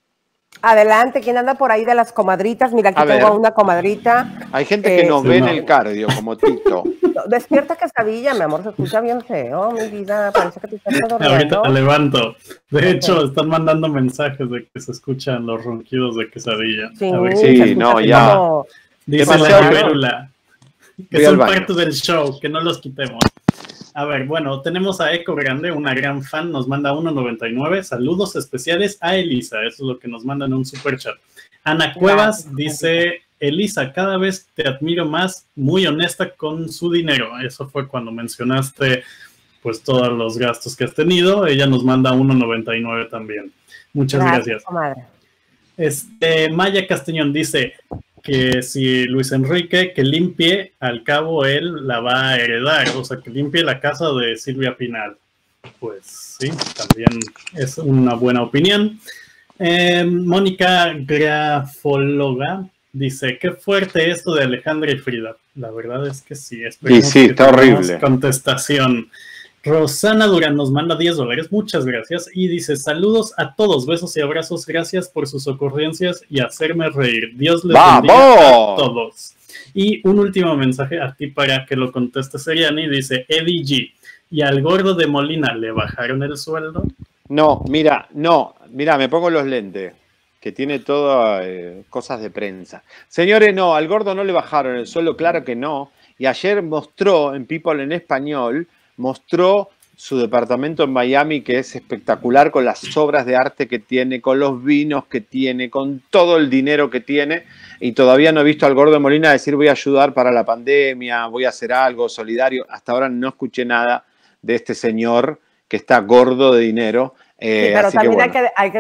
Adelante, ¿quién anda por ahí de las comadritas? Mira, aquí tengo una comadrita. Hay gente que nos eh, ve en el cardio, como Tito. Despierta quesadilla, mi amor, se escucha bien feo, mi vida, parece que te estás durmiendo. Ahorita te levanto. De hecho, están mandando mensajes de que se escuchan los ronquidos de quesadilla. Sí, no, ya. Dice la libélula, que Voy son parte del show, que no los quitemos. A ver, bueno, tenemos a Eco Grande, una gran fan, nos manda 1.99. Saludos especiales a Elisa, eso es lo que nos manda en un super chat. Ana Cuevas dice, Elisa, cada vez te admiro más, muy honesta con su dinero. Eso fue cuando mencionaste pues todos los gastos que has tenido. Ella nos manda 1.99 también. Muchas gracias. Este, Maya Castañón dice, que si Luis Enrique que limpie, al cabo él la va a heredar, o sea, que limpie la casa de Silvia Pinal. Pues sí, también es una buena opinión. Eh, Mónica Grafóloga dice, qué fuerte esto de Alejandra y Frida. La verdad es que sí, es sí, sí, está horrible. contestación. Rosana Durán nos manda 10 dólares, muchas gracias. Y dice, saludos a todos, besos y abrazos, gracias por sus ocurrencias y hacerme reír. Dios les bendiga a todos. Y un último mensaje a ti para que lo conteste Seriani, dice Eddie G. ¿Y al gordo de Molina le bajaron el sueldo? No, mira, no, mira, me pongo los lentes, que tiene todas eh, cosas de prensa. Señores, no, al gordo no le bajaron el sueldo, claro que no. Y ayer mostró en People en Español mostró su departamento en Miami, que es espectacular, con las obras de arte que tiene, con los vinos que tiene, con todo el dinero que tiene. Y todavía no he visto al Gordo Molina decir voy a ayudar para la pandemia, voy a hacer algo solidario. Hasta ahora no escuché nada de este señor que está gordo de dinero. Eh, pero también hay, que,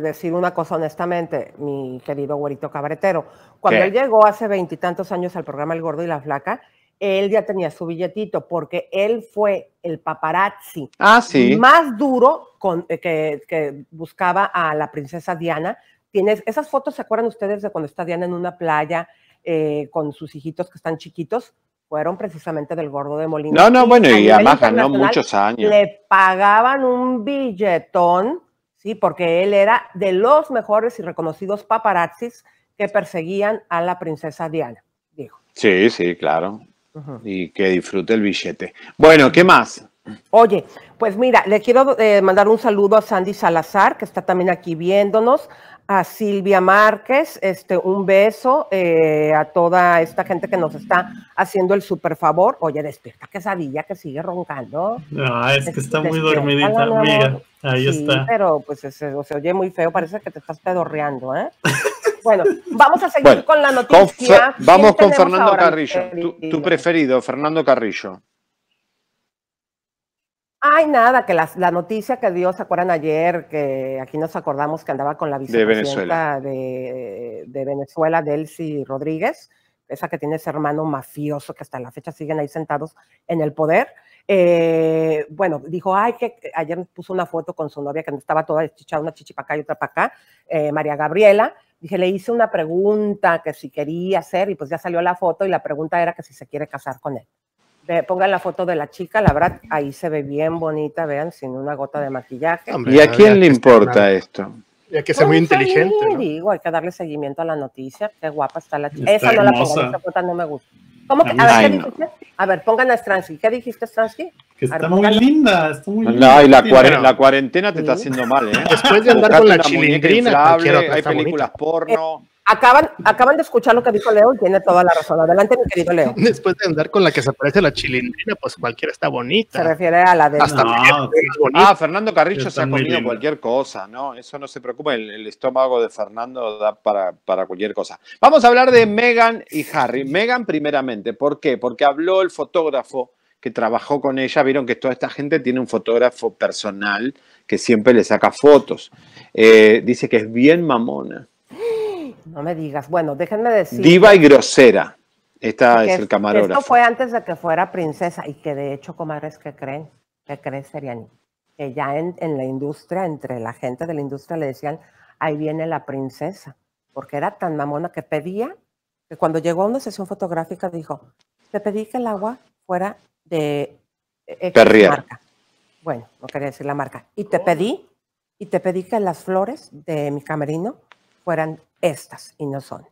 decir una cosa honestamente, mi querido güerito cabretero. Cuando él llegó hace veintitantos años al programa El Gordo y la Flaca, él ya tenía su billetito porque él fue el paparazzi ah, más duro con, eh, que, buscaba a la princesa Diana. Tienes, esas fotos, ¿se acuerdan ustedes de cuando está Diana en una playa eh, con sus hijitos que están chiquitos? Fueron precisamente del gordo de Molina. No, no, bueno, y además ganó muchos años. Le pagaban un billetón, sí, porque él era de los mejores y reconocidos paparazzis que perseguían a la princesa Diana, dijo. Sí, sí, claro y que disfrute el billete. Bueno, ¿qué más? Oye, pues mira, le quiero eh, mandar un saludo a Sandy Salazar, que está también aquí viéndonos, a Silvia Márquez, este, un beso eh, a toda esta gente que nos está haciendo el super favor. Oye, despierta quesadilla que sigue roncando. No, ah, es que está muy dormidita, amiga. ahí está. Pero pues se, se, oye muy feo, parece que te estás pedorreando, ¿eh? Bueno, vamos a seguir con la noticia. vamos con Fernando Carrillo, tu, preferido, Fernando Carrillo. Ay, nada, que la, noticia que dio, ¿se acuerdan ayer? Que aquí nos acordamos que andaba con la vicepresidenta de Venezuela, de, Venezuela, Delcy Rodríguez, esa que tiene ese hermano mafioso que hasta la fecha siguen ahí sentados en el poder. Eh, bueno, dijo, ay, que ayer puso una foto con su novia que estaba toda chichada, una chichi para acá y otra para acá, eh, María Gabriela, Dije, le hice una pregunta que si quería hacer y pues ya salió la foto y la pregunta era que si se quiere casar con él. pongan la foto de la chica, la verdad, ahí se ve bien bonita, vean, sin una gota de maquillaje. ¿Y a quién le importa esto? Ya que es muy pues, inteligente. Digo, hay que darle seguimiento a la noticia. Qué guapa está la chica. Esa no la pongo, esa foto no me gusta. ¿Cómo que? A ver, A ver, pongan a Stransky. ¿Qué dijiste, Stransky? Que está muy linda, está muy No, y la, cuarentena te está haciendo mal, ¿eh? Después de andar con la chilindrina, hay películas porno, eh, Acaban, de escuchar lo que dijo Leo y tiene toda la razón. Adelante, mi querido Leo. Después de andar con la que se parece a la chilindrina, pues cualquiera está bonita. Se refiere a la de... ah, Fernando Carrillo se ha comido cualquier cosa, ¿no? Eso no se preocupe, el, estómago de Fernando da para, cualquier cosa. Vamos a hablar de Megan y Harry. Megan primeramente, ¿por qué? Porque habló el fotógrafo que trabajó con ella, vieron que toda esta gente tiene un fotógrafo personal que siempre le saca fotos. Eh, dice que es bien mamona no me digas. Bueno, déjenme decir. Diva y grosera. Esta es el camarón. Esto fue antes de que fuera princesa y que de hecho, comadres, que creen? que creen? Serían que ya en, la industria, entre la gente de la industria le decían, ahí viene la princesa, porque era tan mamona que pedía, que cuando llegó a una sesión fotográfica dijo, te pedí que el agua fuera de X marca. Bueno, no quería decir la marca. Y te oh. pedí, y te pedí que las flores de mi camerino fueran estas y no son.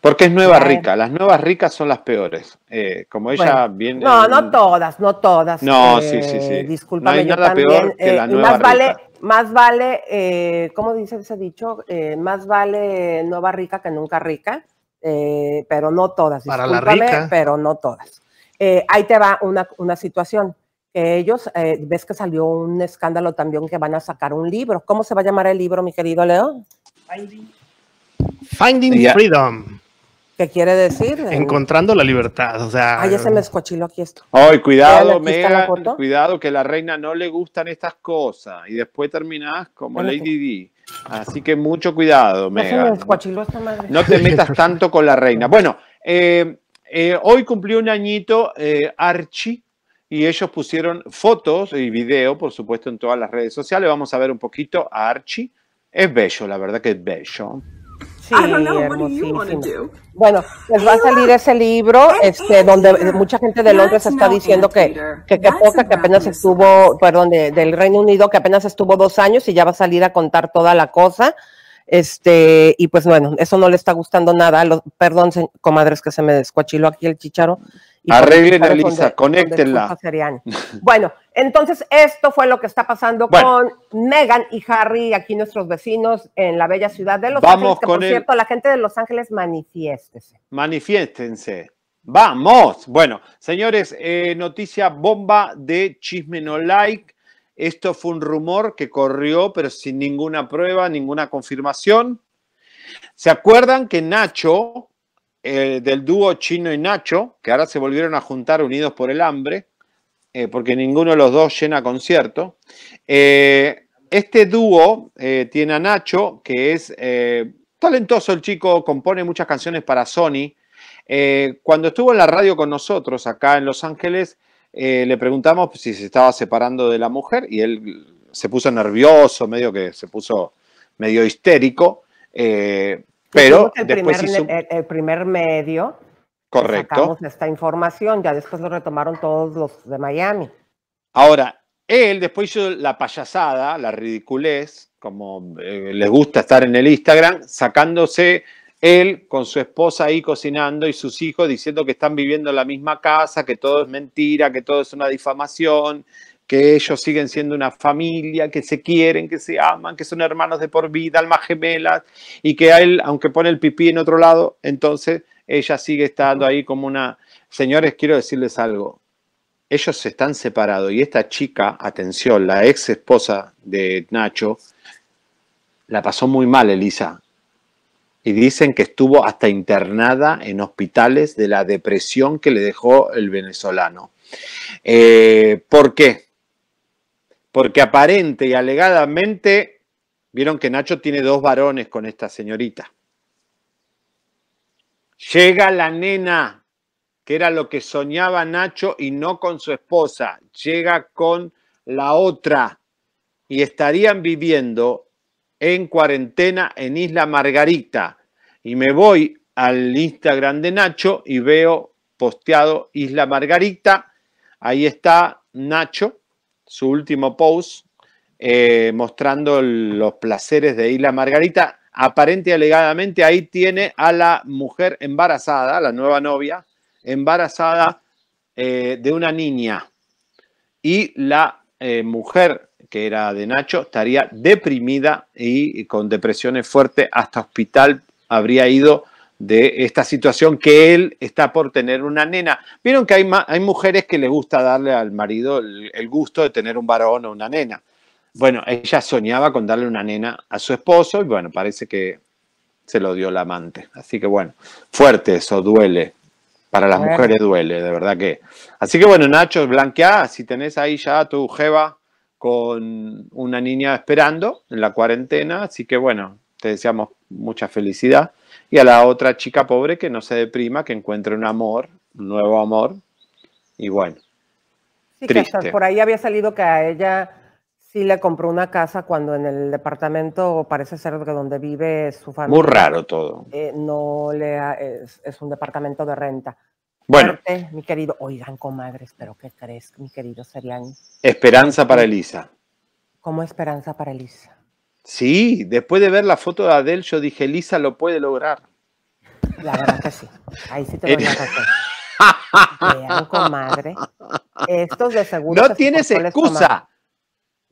Porque es nueva rica, las nuevas ricas son las peores. Eh, como ella viene No, no todas, no todas. No, sí, sí, sí. Discúlpame, más Vale, más vale, eh, ¿cómo dice ese dicho? Eh, más vale nueva rica que nunca rica, pero no todas. Para la pero no todas. ahí te va una, una situación. ellos, ves que salió un escándalo también que van a sacar un libro. ¿Cómo se va a llamar el libro, mi querido Leo? Finding Freedom. ¿Qué quiere decir? Eh, Encontrando la libertad, o sea. Ah, se me escuachiló aquí esto. Ay, cuidado, Mega, cuidado, que a la reina no le gustan estas cosas y después terminás como Lady pues. D. Así que mucho cuidado, Mega. No, esta madre. no te metas tanto con la reina. Bueno, eh, eh, hoy cumplió un añito Archie y ellos pusieron fotos y video, por supuesto, en todas las redes sociales. Vamos a ver un poquito a Archie. Es bello, la verdad que es bello. Bueno, les va a salir ese libro, este, donde mucha gente de Londres está diciendo que que, que poca, que apenas estuvo, perdón, del Reino Unido, que apenas estuvo dos años y ya va a salir a contar toda la cosa. Este, y pues bueno, eso no le está gustando nada. perdón, comadres, que se me descuachiló aquí el chicharo. Arreglen a Lisa, conéctenla. bueno, entonces esto fue lo que está pasando con Megan y Harry, aquí nuestros vecinos en la bella ciudad de Los Ángeles. Que, por cierto, la gente de Los Ángeles, manifiéstense. Manifiéstense. Vamos. Bueno, señores, eh, noticia bomba de Chisme No Like. Esto fue un rumor que corrió, pero sin ninguna prueba, ninguna confirmación. ¿Se acuerdan que Nacho, eh, del dúo Chino y Nacho, que ahora se volvieron a juntar unidos por el hambre, eh, porque ninguno de los dos llena concierto. Eh, este dúo tiene a Nacho, que es talentoso el chico, compone muchas canciones para Sony. cuando estuvo en la radio con nosotros acá en Los Ángeles, le preguntamos si se estaba separando de la mujer y él se puso nervioso, medio que se puso medio histérico. Pero el después primer, el, primer medio Correcto. Sacamos esta información, ya después lo retomaron todos los de Miami. Ahora, él después hizo la payasada, la ridiculez, como eh, les gusta estar en el Instagram, sacándose él con su esposa ahí cocinando y sus hijos diciendo que están viviendo en la misma casa, que todo es mentira, que todo es una difamación, que ellos siguen siendo una familia, que se quieren, que se aman, que son hermanos de por vida, almas gemelas, y que a él, aunque pone el pipí en otro lado, entonces ella sigue estando ahí como una... Señores, quiero decirles algo. Ellos se están separados y esta chica, atención, la ex esposa de Nacho, la pasó muy mal, Elisa. Y dicen que estuvo hasta internada en hospitales de la depresión que le dejó el venezolano. Eh, ¿Por qué? porque aparente y alegadamente vieron que Nacho tiene dos varones con esta señorita. Llega la nena, que era lo que soñaba Nacho y no con su esposa, llega con la otra y estarían viviendo en cuarentena en Isla Margarita. Y me voy al Instagram de Nacho y veo posteado Isla Margarita. Ahí está Nacho su último post eh, mostrando los placeres de Isla Margarita. Aparente y alegadamente ahí tiene a la mujer embarazada, la nueva novia, embarazada eh, de una niña. Y la eh, mujer que era de Nacho estaría deprimida y con depresiones fuertes hasta hospital habría ido de esta situación que él está por tener una nena. Vieron que hay, hay mujeres que les gusta darle al marido el, gusto de tener un varón o una nena. Bueno, ella soñaba con darle una nena a su esposo y bueno, parece que se lo dio la amante. Así que bueno, fuerte eso, duele. Para las mujeres duele, de verdad que. Así que bueno, Nacho, blanquea si tenés ahí ya tu jeva con una niña esperando en la cuarentena, así que bueno, te deseamos mucha felicidad y a la otra chica pobre que no se deprima, que encuentre un amor, un nuevo amor, y bueno. triste. por ahí había salido que a ella sí le compró una casa cuando en el departamento parece ser donde vive su familia. Muy raro todo. Eh, no le ha, es, un departamento de renta. Bueno, mi querido, oigan comadres, pero ¿qué crees, mi querido serían. Esperanza para Elisa. ¿Cómo esperanza para Elisa? Sí, después de ver la foto de Adele, yo dije, Lisa lo puede lograr. La verdad que sí. Ahí sí te lo voy a Vean, comadre. Estos de seguro. No tienes excusa.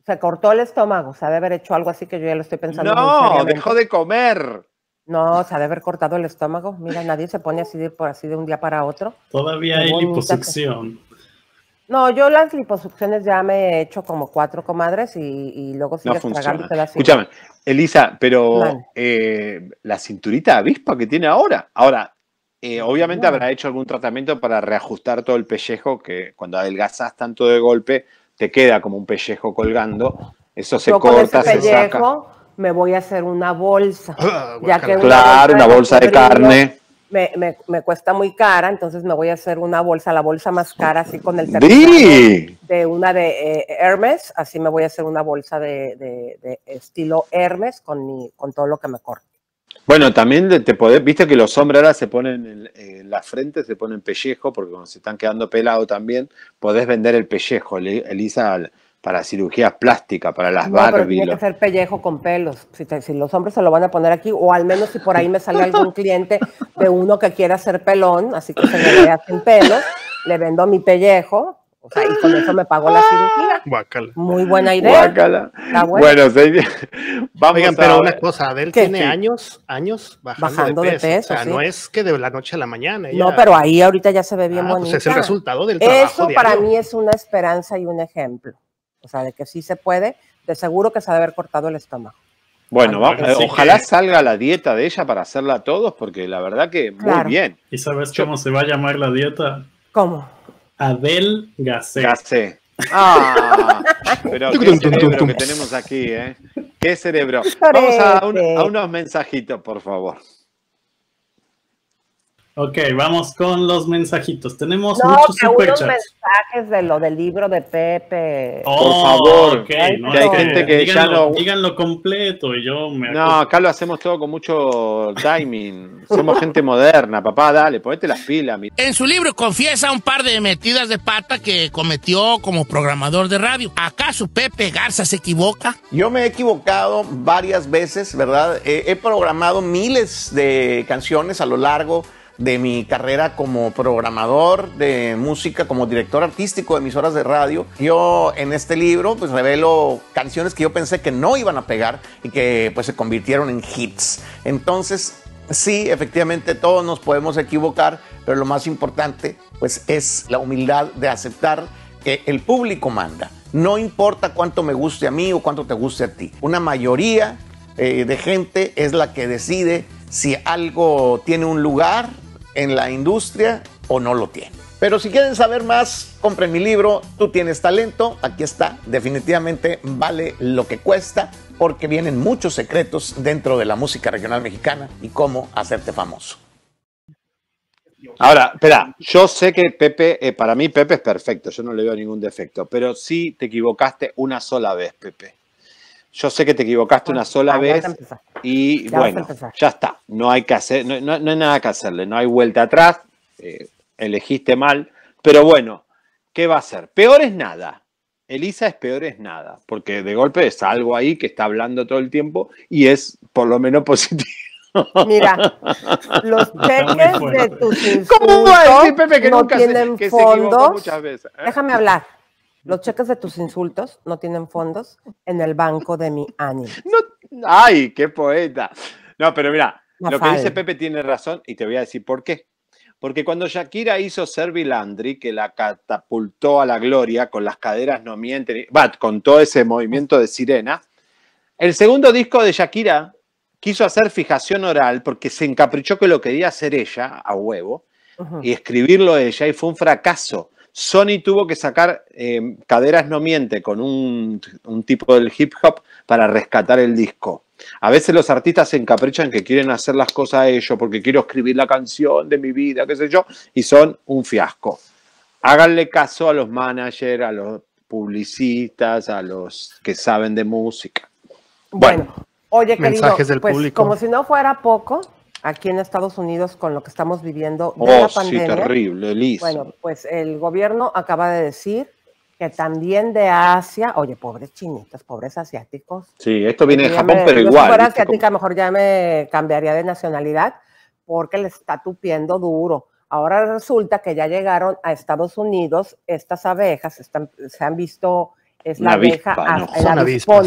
Se cortó el estómago. Se ha de haber hecho algo así que yo ya lo estoy pensando. No, dejó de comer. No, se ha de haber cortado el estómago. Mira, nadie se pone así de, por así de un día para otro. Todavía hay liposucción. No, yo las liposucciones ya me he hecho como cuatro comadres y, y luego sigues no la Escúchame, Elisa, pero eh, la cinturita avispa que tiene ahora. Ahora, eh, obviamente habrá hecho algún tratamiento para reajustar todo el pellejo, que cuando adelgazas tanto de golpe, te queda como un pellejo colgando. Eso se yo corta, con ese pellejo, Me voy a hacer una bolsa. Ah, ya claro, una bolsa, de carne me, me, cuesta muy cara, entonces me voy a hacer una bolsa, la bolsa más cara, así con el ¡Sí! de una de eh, Hermes, así me voy a hacer una bolsa de, de, estilo Hermes con, con todo lo que me corte. Bueno, también te podés, viste que los hombres ahora se ponen en, eh, la frente, se ponen pellejo, porque cuando se están quedando pelados también, podés vender el pellejo, Elisa, para cirugías plásticas, para las no, Pero tiene que ser pellejo con pelos. Si, los hombres se lo van a poner aquí, o al menos si por ahí me sale algún cliente de uno que quiera hacer pelón, así que se me vea sin pelos, le vendo mi pellejo. O sea, y con eso me pago la cirugía. Muy buena idea. Bueno, vamos a pero una cosa, Adel tiene años, años bajando, de, peso. o sea, no es que de la noche a la mañana. No, pero ahí ahorita ya se ve bien bonita. Ah, pues es el resultado del trabajo Eso para mí es una esperanza y un ejemplo. O sea, de que sí se puede, de seguro que se ha haber cortado el estómago. Bueno, ojalá salga la dieta de ella para hacerla a todos, porque la verdad que muy bien. ¿Y sabes cómo se va a llamar la dieta? ¿Cómo? Adel Gacé. Gacé. Ah, ah pero qué cerebro que tenemos aquí, ¿eh? Qué cerebro. Vamos a unos mensajitos, por favor. Ok, vamos con los mensajitos. Tenemos muchos superchats. mensajes de lo del libro de Pepe. Oh, Por favor, no, díganlo, completo y yo me... No, acá lo hacemos todo con mucho timing. Somos gente moderna, papá, dale, ponete las pilas. En su libro confiesa un par de metidas de pata que cometió como programador de radio. ¿Acaso Pepe Garza se equivoca? Yo me he equivocado varias veces, ¿verdad? Eh, he, programado miles de canciones a lo largo de mi carrera como programador de música, como director artístico de emisoras de radio. Yo en este libro pues revelo canciones que yo pensé que no iban a pegar y que pues se convirtieron en hits. Entonces, sí, efectivamente todos nos podemos equivocar, pero lo más importante pues es la humildad de aceptar que el público manda. No importa cuánto me guste a mí o cuánto te guste a ti. Una mayoría eh, de gente es la que decide si algo tiene un lugar en la industria o no lo tiene. Pero si quieren saber más, compren mi libro, Tú tienes talento, aquí está, definitivamente vale lo que cuesta porque vienen muchos secretos dentro de la música regional mexicana y cómo hacerte famoso. Ahora, espera, yo sé que Pepe, eh, para mí Pepe es perfecto, yo no le veo ningún defecto, pero sí te equivocaste una sola vez, Pepe yo sé que te equivocaste una sola vez y bueno, ya está, no hay que hacer, no, hay nada que hacerle, no hay vuelta atrás, eh, elegiste mal, pero bueno, ¿qué va a ser? Peor es nada. Elisa es peor es nada, porque de golpe es algo ahí que está hablando todo el tiempo y es por lo menos positivo. Mira, los peques de tus insultos ¿Cómo Pepe, que no tienen ¿eh? Déjame hablar. Los cheques de tus insultos no tienen fondos en el banco de mi ánimo. No, ¡Ay, qué poeta! No, pero mira, lo que dice Pepe tiene razón y te voy a decir por qué. Porque cuando Shakira hizo Servi Landry, que la catapultó a la gloria con las caderas no mienten, con todo ese movimiento de sirena, el segundo disco de Shakira quiso hacer fijación oral porque se encaprichó que lo quería hacer ella a huevo y escribirlo ella y fue un fracaso. Sony tuvo que sacar eh, Caderas no miente con un, tipo del hip hop para rescatar el disco. A veces los artistas se encaprichan que quieren hacer las cosas ellos porque quiero escribir la canción de mi vida, qué sé yo, y son un fiasco. Háganle caso a los managers, a los publicistas, a los que saben de música. Bueno, oye, querido, pues, como si no fuera poco, aquí en Estados Unidos con lo que estamos viviendo de oh, la pandemia. Sí, terrible, Liz. Bueno, pues el gobierno acaba de decir que también de Asia, oye, pobres chinitos, pobres asiáticos. Sí, esto viene de Japón, pero igual. Si fuera asiática, mejor ya me cambiaría de nacionalidad porque le está tupiendo duro. Ahora resulta que ya llegaron a Estados Unidos estas abejas, están, em, se han visto, es la abeja, el avispón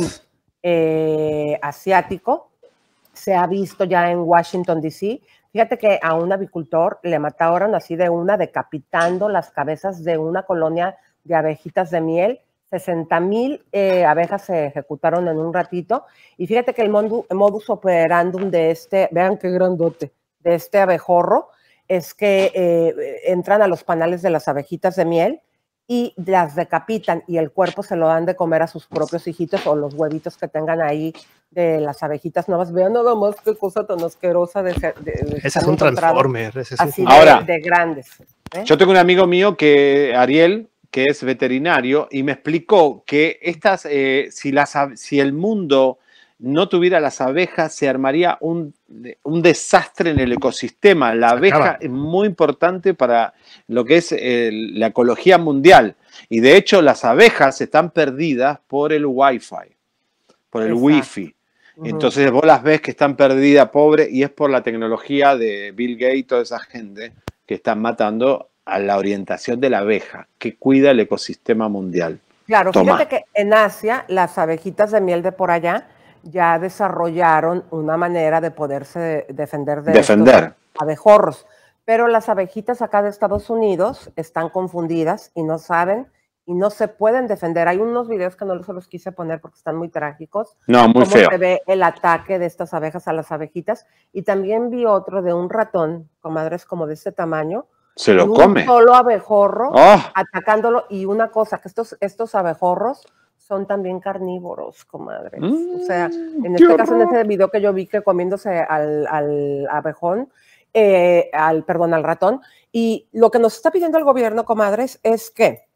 eh, asiático, se ha visto ya en Washington, D.C. Fíjate que a un avicultor le mataron así de una, decapitando las cabezas de una colonia de abejitas de miel. 60 mil eh, abejas se ejecutaron en un ratito. Y fíjate que el modus, operandum de este, vean qué grandote, de este abejorro, es que eh, entran a los panales de las abejitas de miel y las decapitan y el cuerpo se lo dan de comer a sus propios hijitos o los huevitos que tengan ahí de las abejitas nuevas. Vean nada más qué cosa tan asquerosa de De, de es un transformer. Ahora, de, grandes. ¿eh? Yo tengo un amigo mío que, Ariel, que es veterinario, y me explicó que estas, eh, si, las, si el mundo no tuviera las abejas, se armaría un, un desastre en el ecosistema. La abeja es muy importante para lo que es eh, la ecología mundial. Y de hecho, las abejas están perdidas por el wifi por el wifi wi entonces vos las ves que están perdidas, pobre, y es por la tecnología de Bill Gates y toda esa gente que están matando a la orientación de la abeja, que cuida el ecosistema mundial. Claro, fíjate que en Asia las abejitas de miel de por allá ya desarrollaron una manera de poderse defender de defender. abejorros, pero las abejitas acá de Estados Unidos están confundidas y no saben y no se pueden defender. Hay unos videos que no se los quise poner porque están muy trágicos. No, muy feo. se ve el ataque de estas abejas a las abejitas. Y también vi otro de un ratón, comadres, como de este tamaño. Se lo come un solo abejorro ah. atacándolo. Y una cosa, que estos, estos abejorros son también carnívoros, comadres. o sea, mm, en este caso, en este video que yo vi que comiéndose al, al abejón, eh, al, perdón, al ratón. Y lo que nos está pidiendo el gobierno, comadres, es que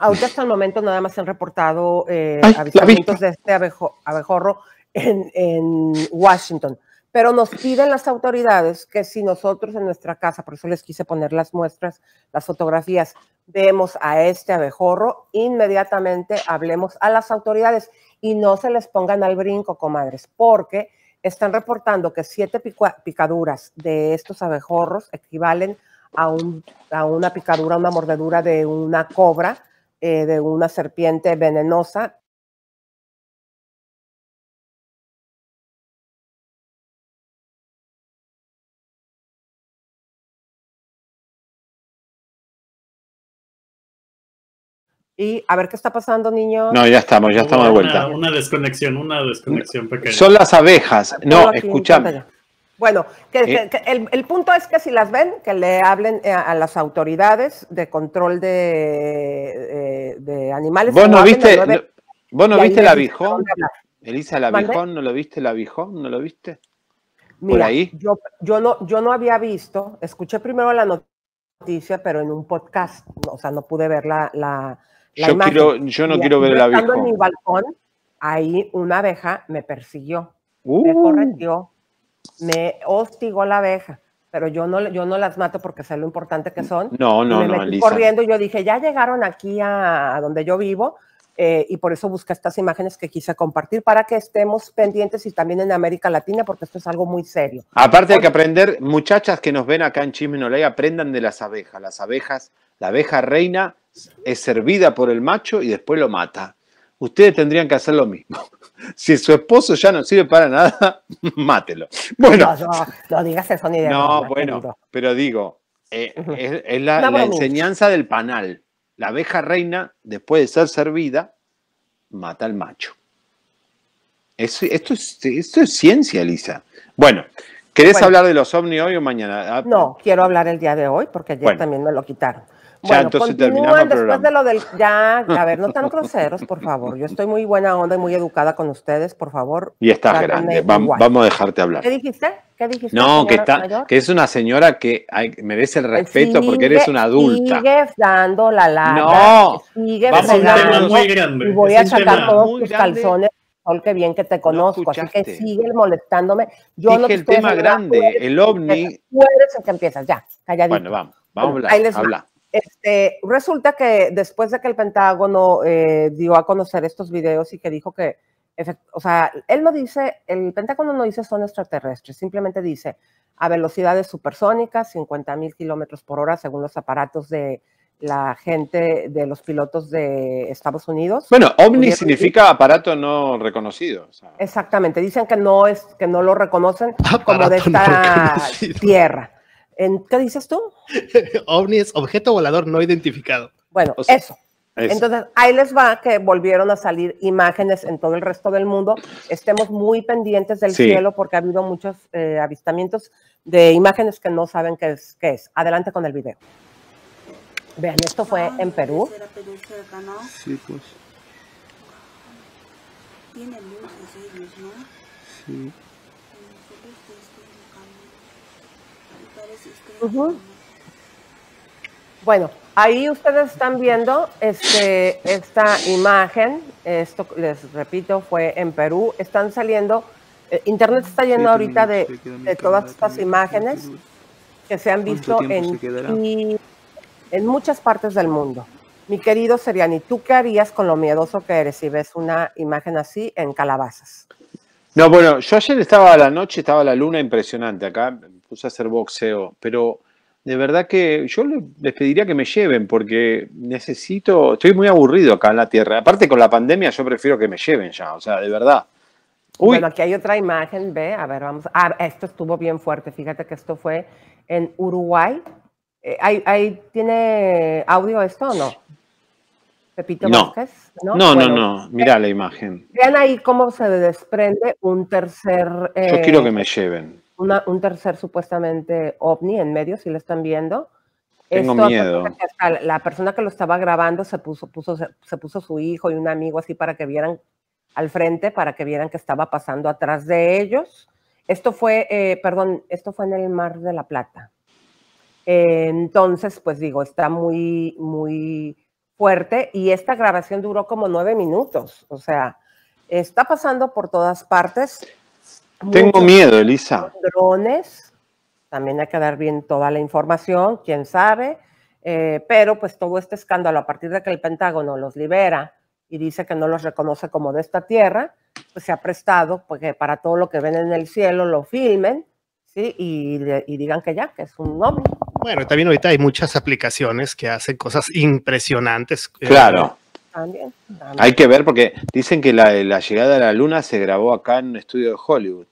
Ahorita hasta el momento nada más se han reportado eh, avistamientos de este abejorro en, Washington. Pero nos piden las autoridades que si nosotros en nuestra casa, por eso les quise poner las muestras, las fotografías, vemos a este abejorro, inmediatamente hablemos a las autoridades y no se les pongan al brinco, comadres, porque están reportando que siete picaduras de estos abejorros equivalen a, a una picadura, una mordedura de una cobra eh, de una serpiente venenosa Y a ver qué está pasando, niño. No, ya estamos, ya estamos de vuelta. Una desconexión, una desconexión pequeña. Son las abejas. No, pantalla. Bueno, que, eh. el, punto es que si las ven, que le hablen eh, a, las autoridades de control de, eh, de animales. Vos no viste, el abijón, Elisa, el abijón, ¿no lo viste el abijón? ¿No lo viste? Mira, ¿Por ahí? Yo, yo, no, yo no había visto, escuché primero la noticia, pero en un podcast, o sea, no pude ver la, yo yo no quiero ver el abijón. en mi balcón, ahí una abeja me persiguió, me uh me hostigó la abeja, pero yo no, yo no las mato porque sé lo importante que son. No, no, me no, corriendo, yo dije, ya llegaron aquí a, donde yo vivo, eh, y por eso busqué estas imágenes que quise compartir para que estemos pendientes y también en América Latina, porque esto es algo muy serio. Aparte hay que aprender, muchachas que nos ven acá en Chismenolay, aprendan de las abejas. Las abejas, la abeja reina es servida por el macho y después lo mata. Ustedes tendrían que hacer lo mismo. Si su esposo ya no sirve para nada, mátelo. Bueno, no, digas eso ni de No, bueno, pero digo, eh, es, la, enseñanza del panal. La abeja reina, después de ser servida, mata al macho. esto, es, ciencia, Lisa. Bueno, ¿querés hablar de los ovnis hoy o mañana? Ah, no, quiero hablar el día de hoy porque ayer también me lo quitaron. Bueno, ya, entonces terminamos después de lo del. Ya, a ver, no tan cruceros, por favor. Yo estoy muy buena onda y muy educada con ustedes, por favor. Y estás grande. Vamos, vamos a dejarte hablar. ¿Qué dijiste? ¿Qué dijiste? No, que, está, que es una señora que merece el pues respeto porque eres una adulta. Sigue dando la lata. No. sigue vamos Y voy a sacar todos tus calzones que bien que te conozco, así que sigue molestándome. Yo Dije no el tema grande, el ovni. Tú que empiezas, ya, Bueno, vamos, vamos a hablar. Ahí les habla. Este, resulta que después de que el Pentágono eh, dio a conocer estos videos y que dijo que, o sea, él no dice, el Pentágono no dice son extraterrestres, simplemente dice a velocidades supersónicas, 50.000 mil kilómetros por hora según los aparatos de la gente, de los pilotos de Estados Unidos. Bueno, ovni significa aparato no reconocido. Exactamente, dicen que no, es, que no lo reconocen como de esta tierra. ¿Qué dices tú? OVNI es objeto volador no identificado. Bueno, eso. Entonces, ahí les va que volvieron a salir imágenes en todo el resto del mundo. Estemos muy pendientes del cielo porque ha habido muchos eh, avistamientos de imágenes que no saben qué es, qué es. Adelante con el video. Vean, esto fue ah, en Perú. Sí, pues. Tiene luces ¿no? ¿eh, sí. Bueno, ahí ustedes están viendo este, esta imagen. Esto, les repito, fue en Perú. Están saliendo, eh, Internet está lleno ahorita de, todas estas imágenes que se han visto en, muchas partes del mundo. Mi querido Seriani, ¿tú qué harías con lo miedoso que eres si ves una imagen así en calabazas? No, bueno, yo ayer estaba a la noche, estaba la luna impresionante acá, puse a hacer boxeo, pero de verdad que yo les pediría que me lleven porque necesito, estoy muy aburrido acá en la Tierra. Aparte con la pandemia yo prefiero que me lleven ya, o sea, de verdad. Bueno, aquí hay otra imagen, ve, a ver, vamos. Ah, esto estuvo bien fuerte, fíjate que esto fue en Uruguay. Eh, ahí, ¿Tiene audio esto o no? Pepito no. ¿no? No, no, mira la imagen. Vean ahí cómo se desprende un tercer... yo quiero eh, que me lleven un tercer supuestamente ovni en medio, si lo están viendo. Tengo Esto, miedo. La persona que lo estaba grabando se puso, puso, se puso su hijo y un amigo así para que vieran al frente, para que vieran que estaba pasando atrás de ellos. Esto fue, eh, perdón, esto fue en el Mar de la Plata. entonces, pues digo, está muy, muy fuerte y esta grabación duró como nueve minutos. O sea, está pasando por todas partes. Tengo miedo, Elisa. Drones, también hay que dar bien toda la información, quién sabe, eh, pero pues todo este escándalo a partir de que el Pentágono los libera y dice que no los reconoce como de esta tierra, pues se ha prestado porque pues, para todo lo que ven en el cielo lo filmen, ¿sí? Y, digan que ya, que es un hombre. Bueno, también ahorita hay muchas aplicaciones que hacen cosas impresionantes. Eh, claro. Hay que ver porque dicen que la, llegada de la luna se grabó acá en un estudio de Hollywood.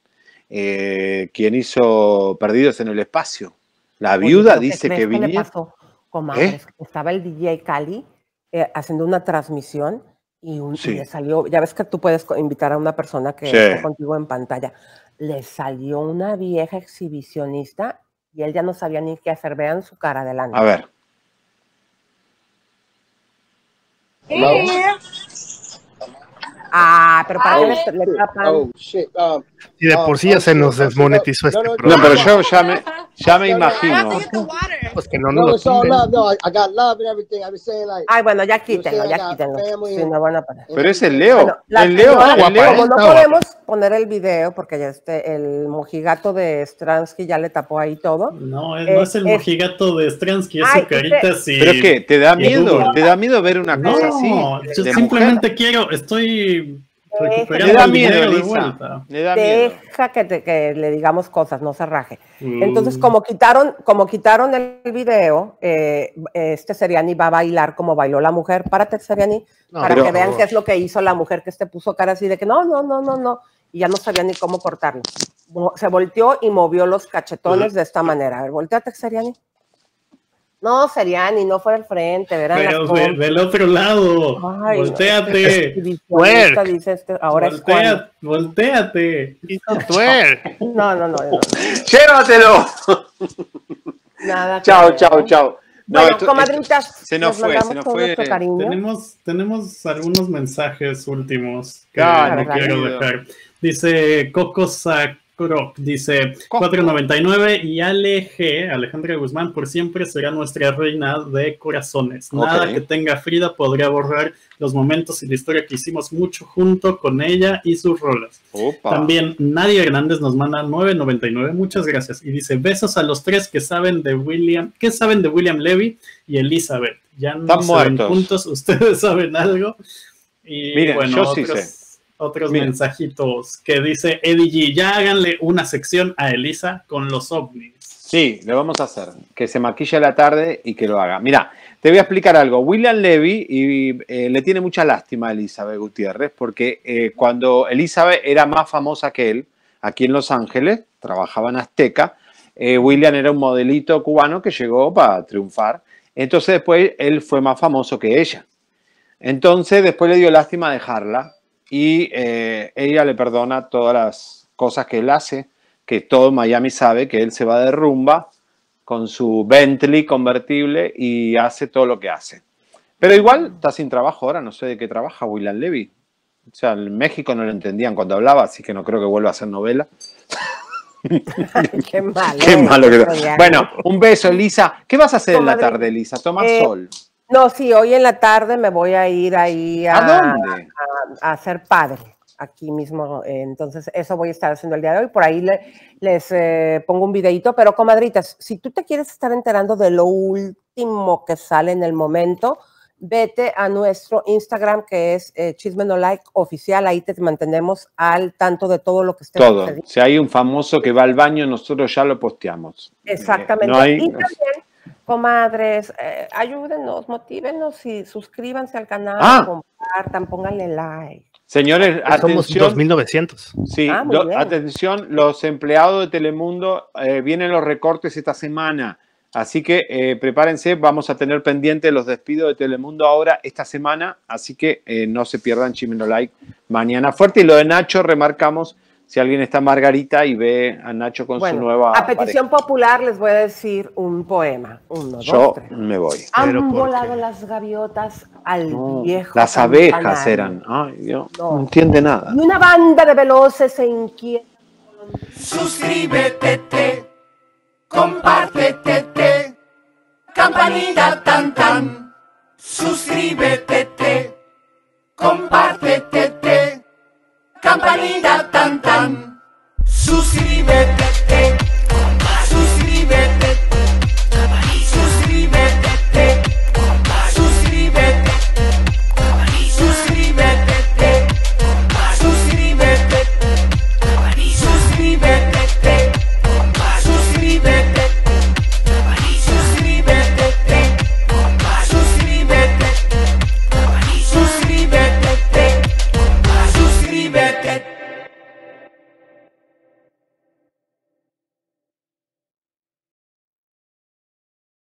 Eh, quien hizo Perdidos en el Espacio. La viuda dice que, vinieron. ¿Eh? ¿Qué Estaba el DJ Cali eh, haciendo una transmisión y, le salió. Ya ves que tú puedes invitar a una persona que esté contigo en pantalla. Le salió una vieja exhibicionista y él ya no sabía ni qué hacer. Vean su cara delante. A ver. Hello? Ah, pero para oh, qué le, tapan. Oh, shit. Um, y de por sí ya oh, se nos desmonetizó no, este no, programa. No, pero yo ya me, ya me imagino. Pues que no, no, lo Ay, bueno, ya quítenlo, ya quítenlo. Pero es el Leo. el Leo, no, Leo. no podemos poner el video porque ya este, el mojigato de Stransky ya le tapó ahí todo. No, no es el mojigato de Stransky, es su carita así. Pero es que te da miedo, te da miedo ver una cosa así. Yo simplemente quiero, estoy le da miedo, Deja Que, que, le digamos cosas, no se raje. Mm. Entonces, como quitaron, como quitaron el video, eh, este Seriani va a bailar como bailó la mujer. para Seriani, para que vean qué es lo que hizo la mujer que se este puso cara así de que no, no, no, no, no. Y ya no sabía ni cómo cortarlo. Se volteó y movió los cachetones pues, de esta manera. A ver, voltea, Seriani. No, Seriani, no fuera al frente, ¿verdad? Pero ve, del otro lado. Ay, volteate. No, ahora es volteate. No, no, no. Llévatelo. Chao, chao, chao. No, bueno, se nos, fue, se nos fue. Tenemos, tenemos algunos mensajes últimos que ah, no quiero dejar. Dice Coco Sac Croc dice 4.99 y G, Alejandra Guzmán, por siempre será nuestra reina de corazones. Nada que tenga Frida podría borrar los momentos y la historia que hicimos mucho junto con ella y sus rolas. También Nadia Hernández nos manda 9.99, muchas gracias. Y dice besos a los tres que saben de William, que saben de William Levy y Elizabeth. Ya no saben juntos, ustedes saben algo. Y bueno, yo sí sé otros mensajitos que dice Eddie G, ya háganle una sección a Elisa con los ovnis. Sí, lo vamos a hacer. Que se maquille la tarde y que lo haga. Mira, te voy a explicar algo. William Levy eh, le tiene mucha lástima a Elizabeth Gutiérrez porque eh, cuando Elizabeth era más famosa que él, aquí en Los Ángeles, trabajaba en Azteca, eh, William era un modelito cubano que llegó para triunfar. Entonces después él fue más famoso que ella. Entonces después le dio lástima dejarla y eh, ella le perdona todas las cosas que él hace, que todo Miami sabe que él se va de rumba con su Bentley convertible y hace todo lo que hace. Pero igual mm. está sin trabajo ahora, no sé de qué trabaja William Levy. O sea, en México no lo entendían cuando hablaba, así que no creo que vuelva a hacer novela. qué malo. Qué malo Bueno, un beso, Elisa. ¿Qué vas a hacer en la tarde, Elisa? Tomar eh, sol. No, sí, hoy en la tarde me voy a ir ahí a, ¿A, dónde? a ser padre aquí mismo. Eh, entonces, eso voy a estar haciendo el día de hoy. Por ahí le, les eh, pongo un videito, pero comadritas, si tú te quieres estar enterando de lo último que sale en el momento, vete a nuestro Instagram que es eh, chismenolike Oficial. Ahí te mantenemos al tanto de todo lo que esté Todo. Si hay un famoso que va al baño, nosotros ya lo posteamos. Exactamente. Y también, comadres, ayúdenos, motívenos y suscríbanse al canal. Ah pónganle like. Señores, Somos 2.900. Sí, ah, atención, los empleados de Telemundo, eh, vienen los recortes esta semana. Así que eh, prepárense, vamos a tener pendiente los despidos de Telemundo ahora esta semana, así que eh, no se pierdan Chimeno Like mañana fuerte. Y lo de Nacho, remarcamos si alguien está Margarita y ve a Nacho con su nueva. A petición popular les voy a decir un poema. Yo me voy. Han volado las gaviotas al viejo. Las abejas eran. no. entiende nada. Y una banda de veloces se inquieta. Suscríbete, compártete, campanita tan tan. Suscríbete, compártete. Te campanita tan tan. Suscríbete.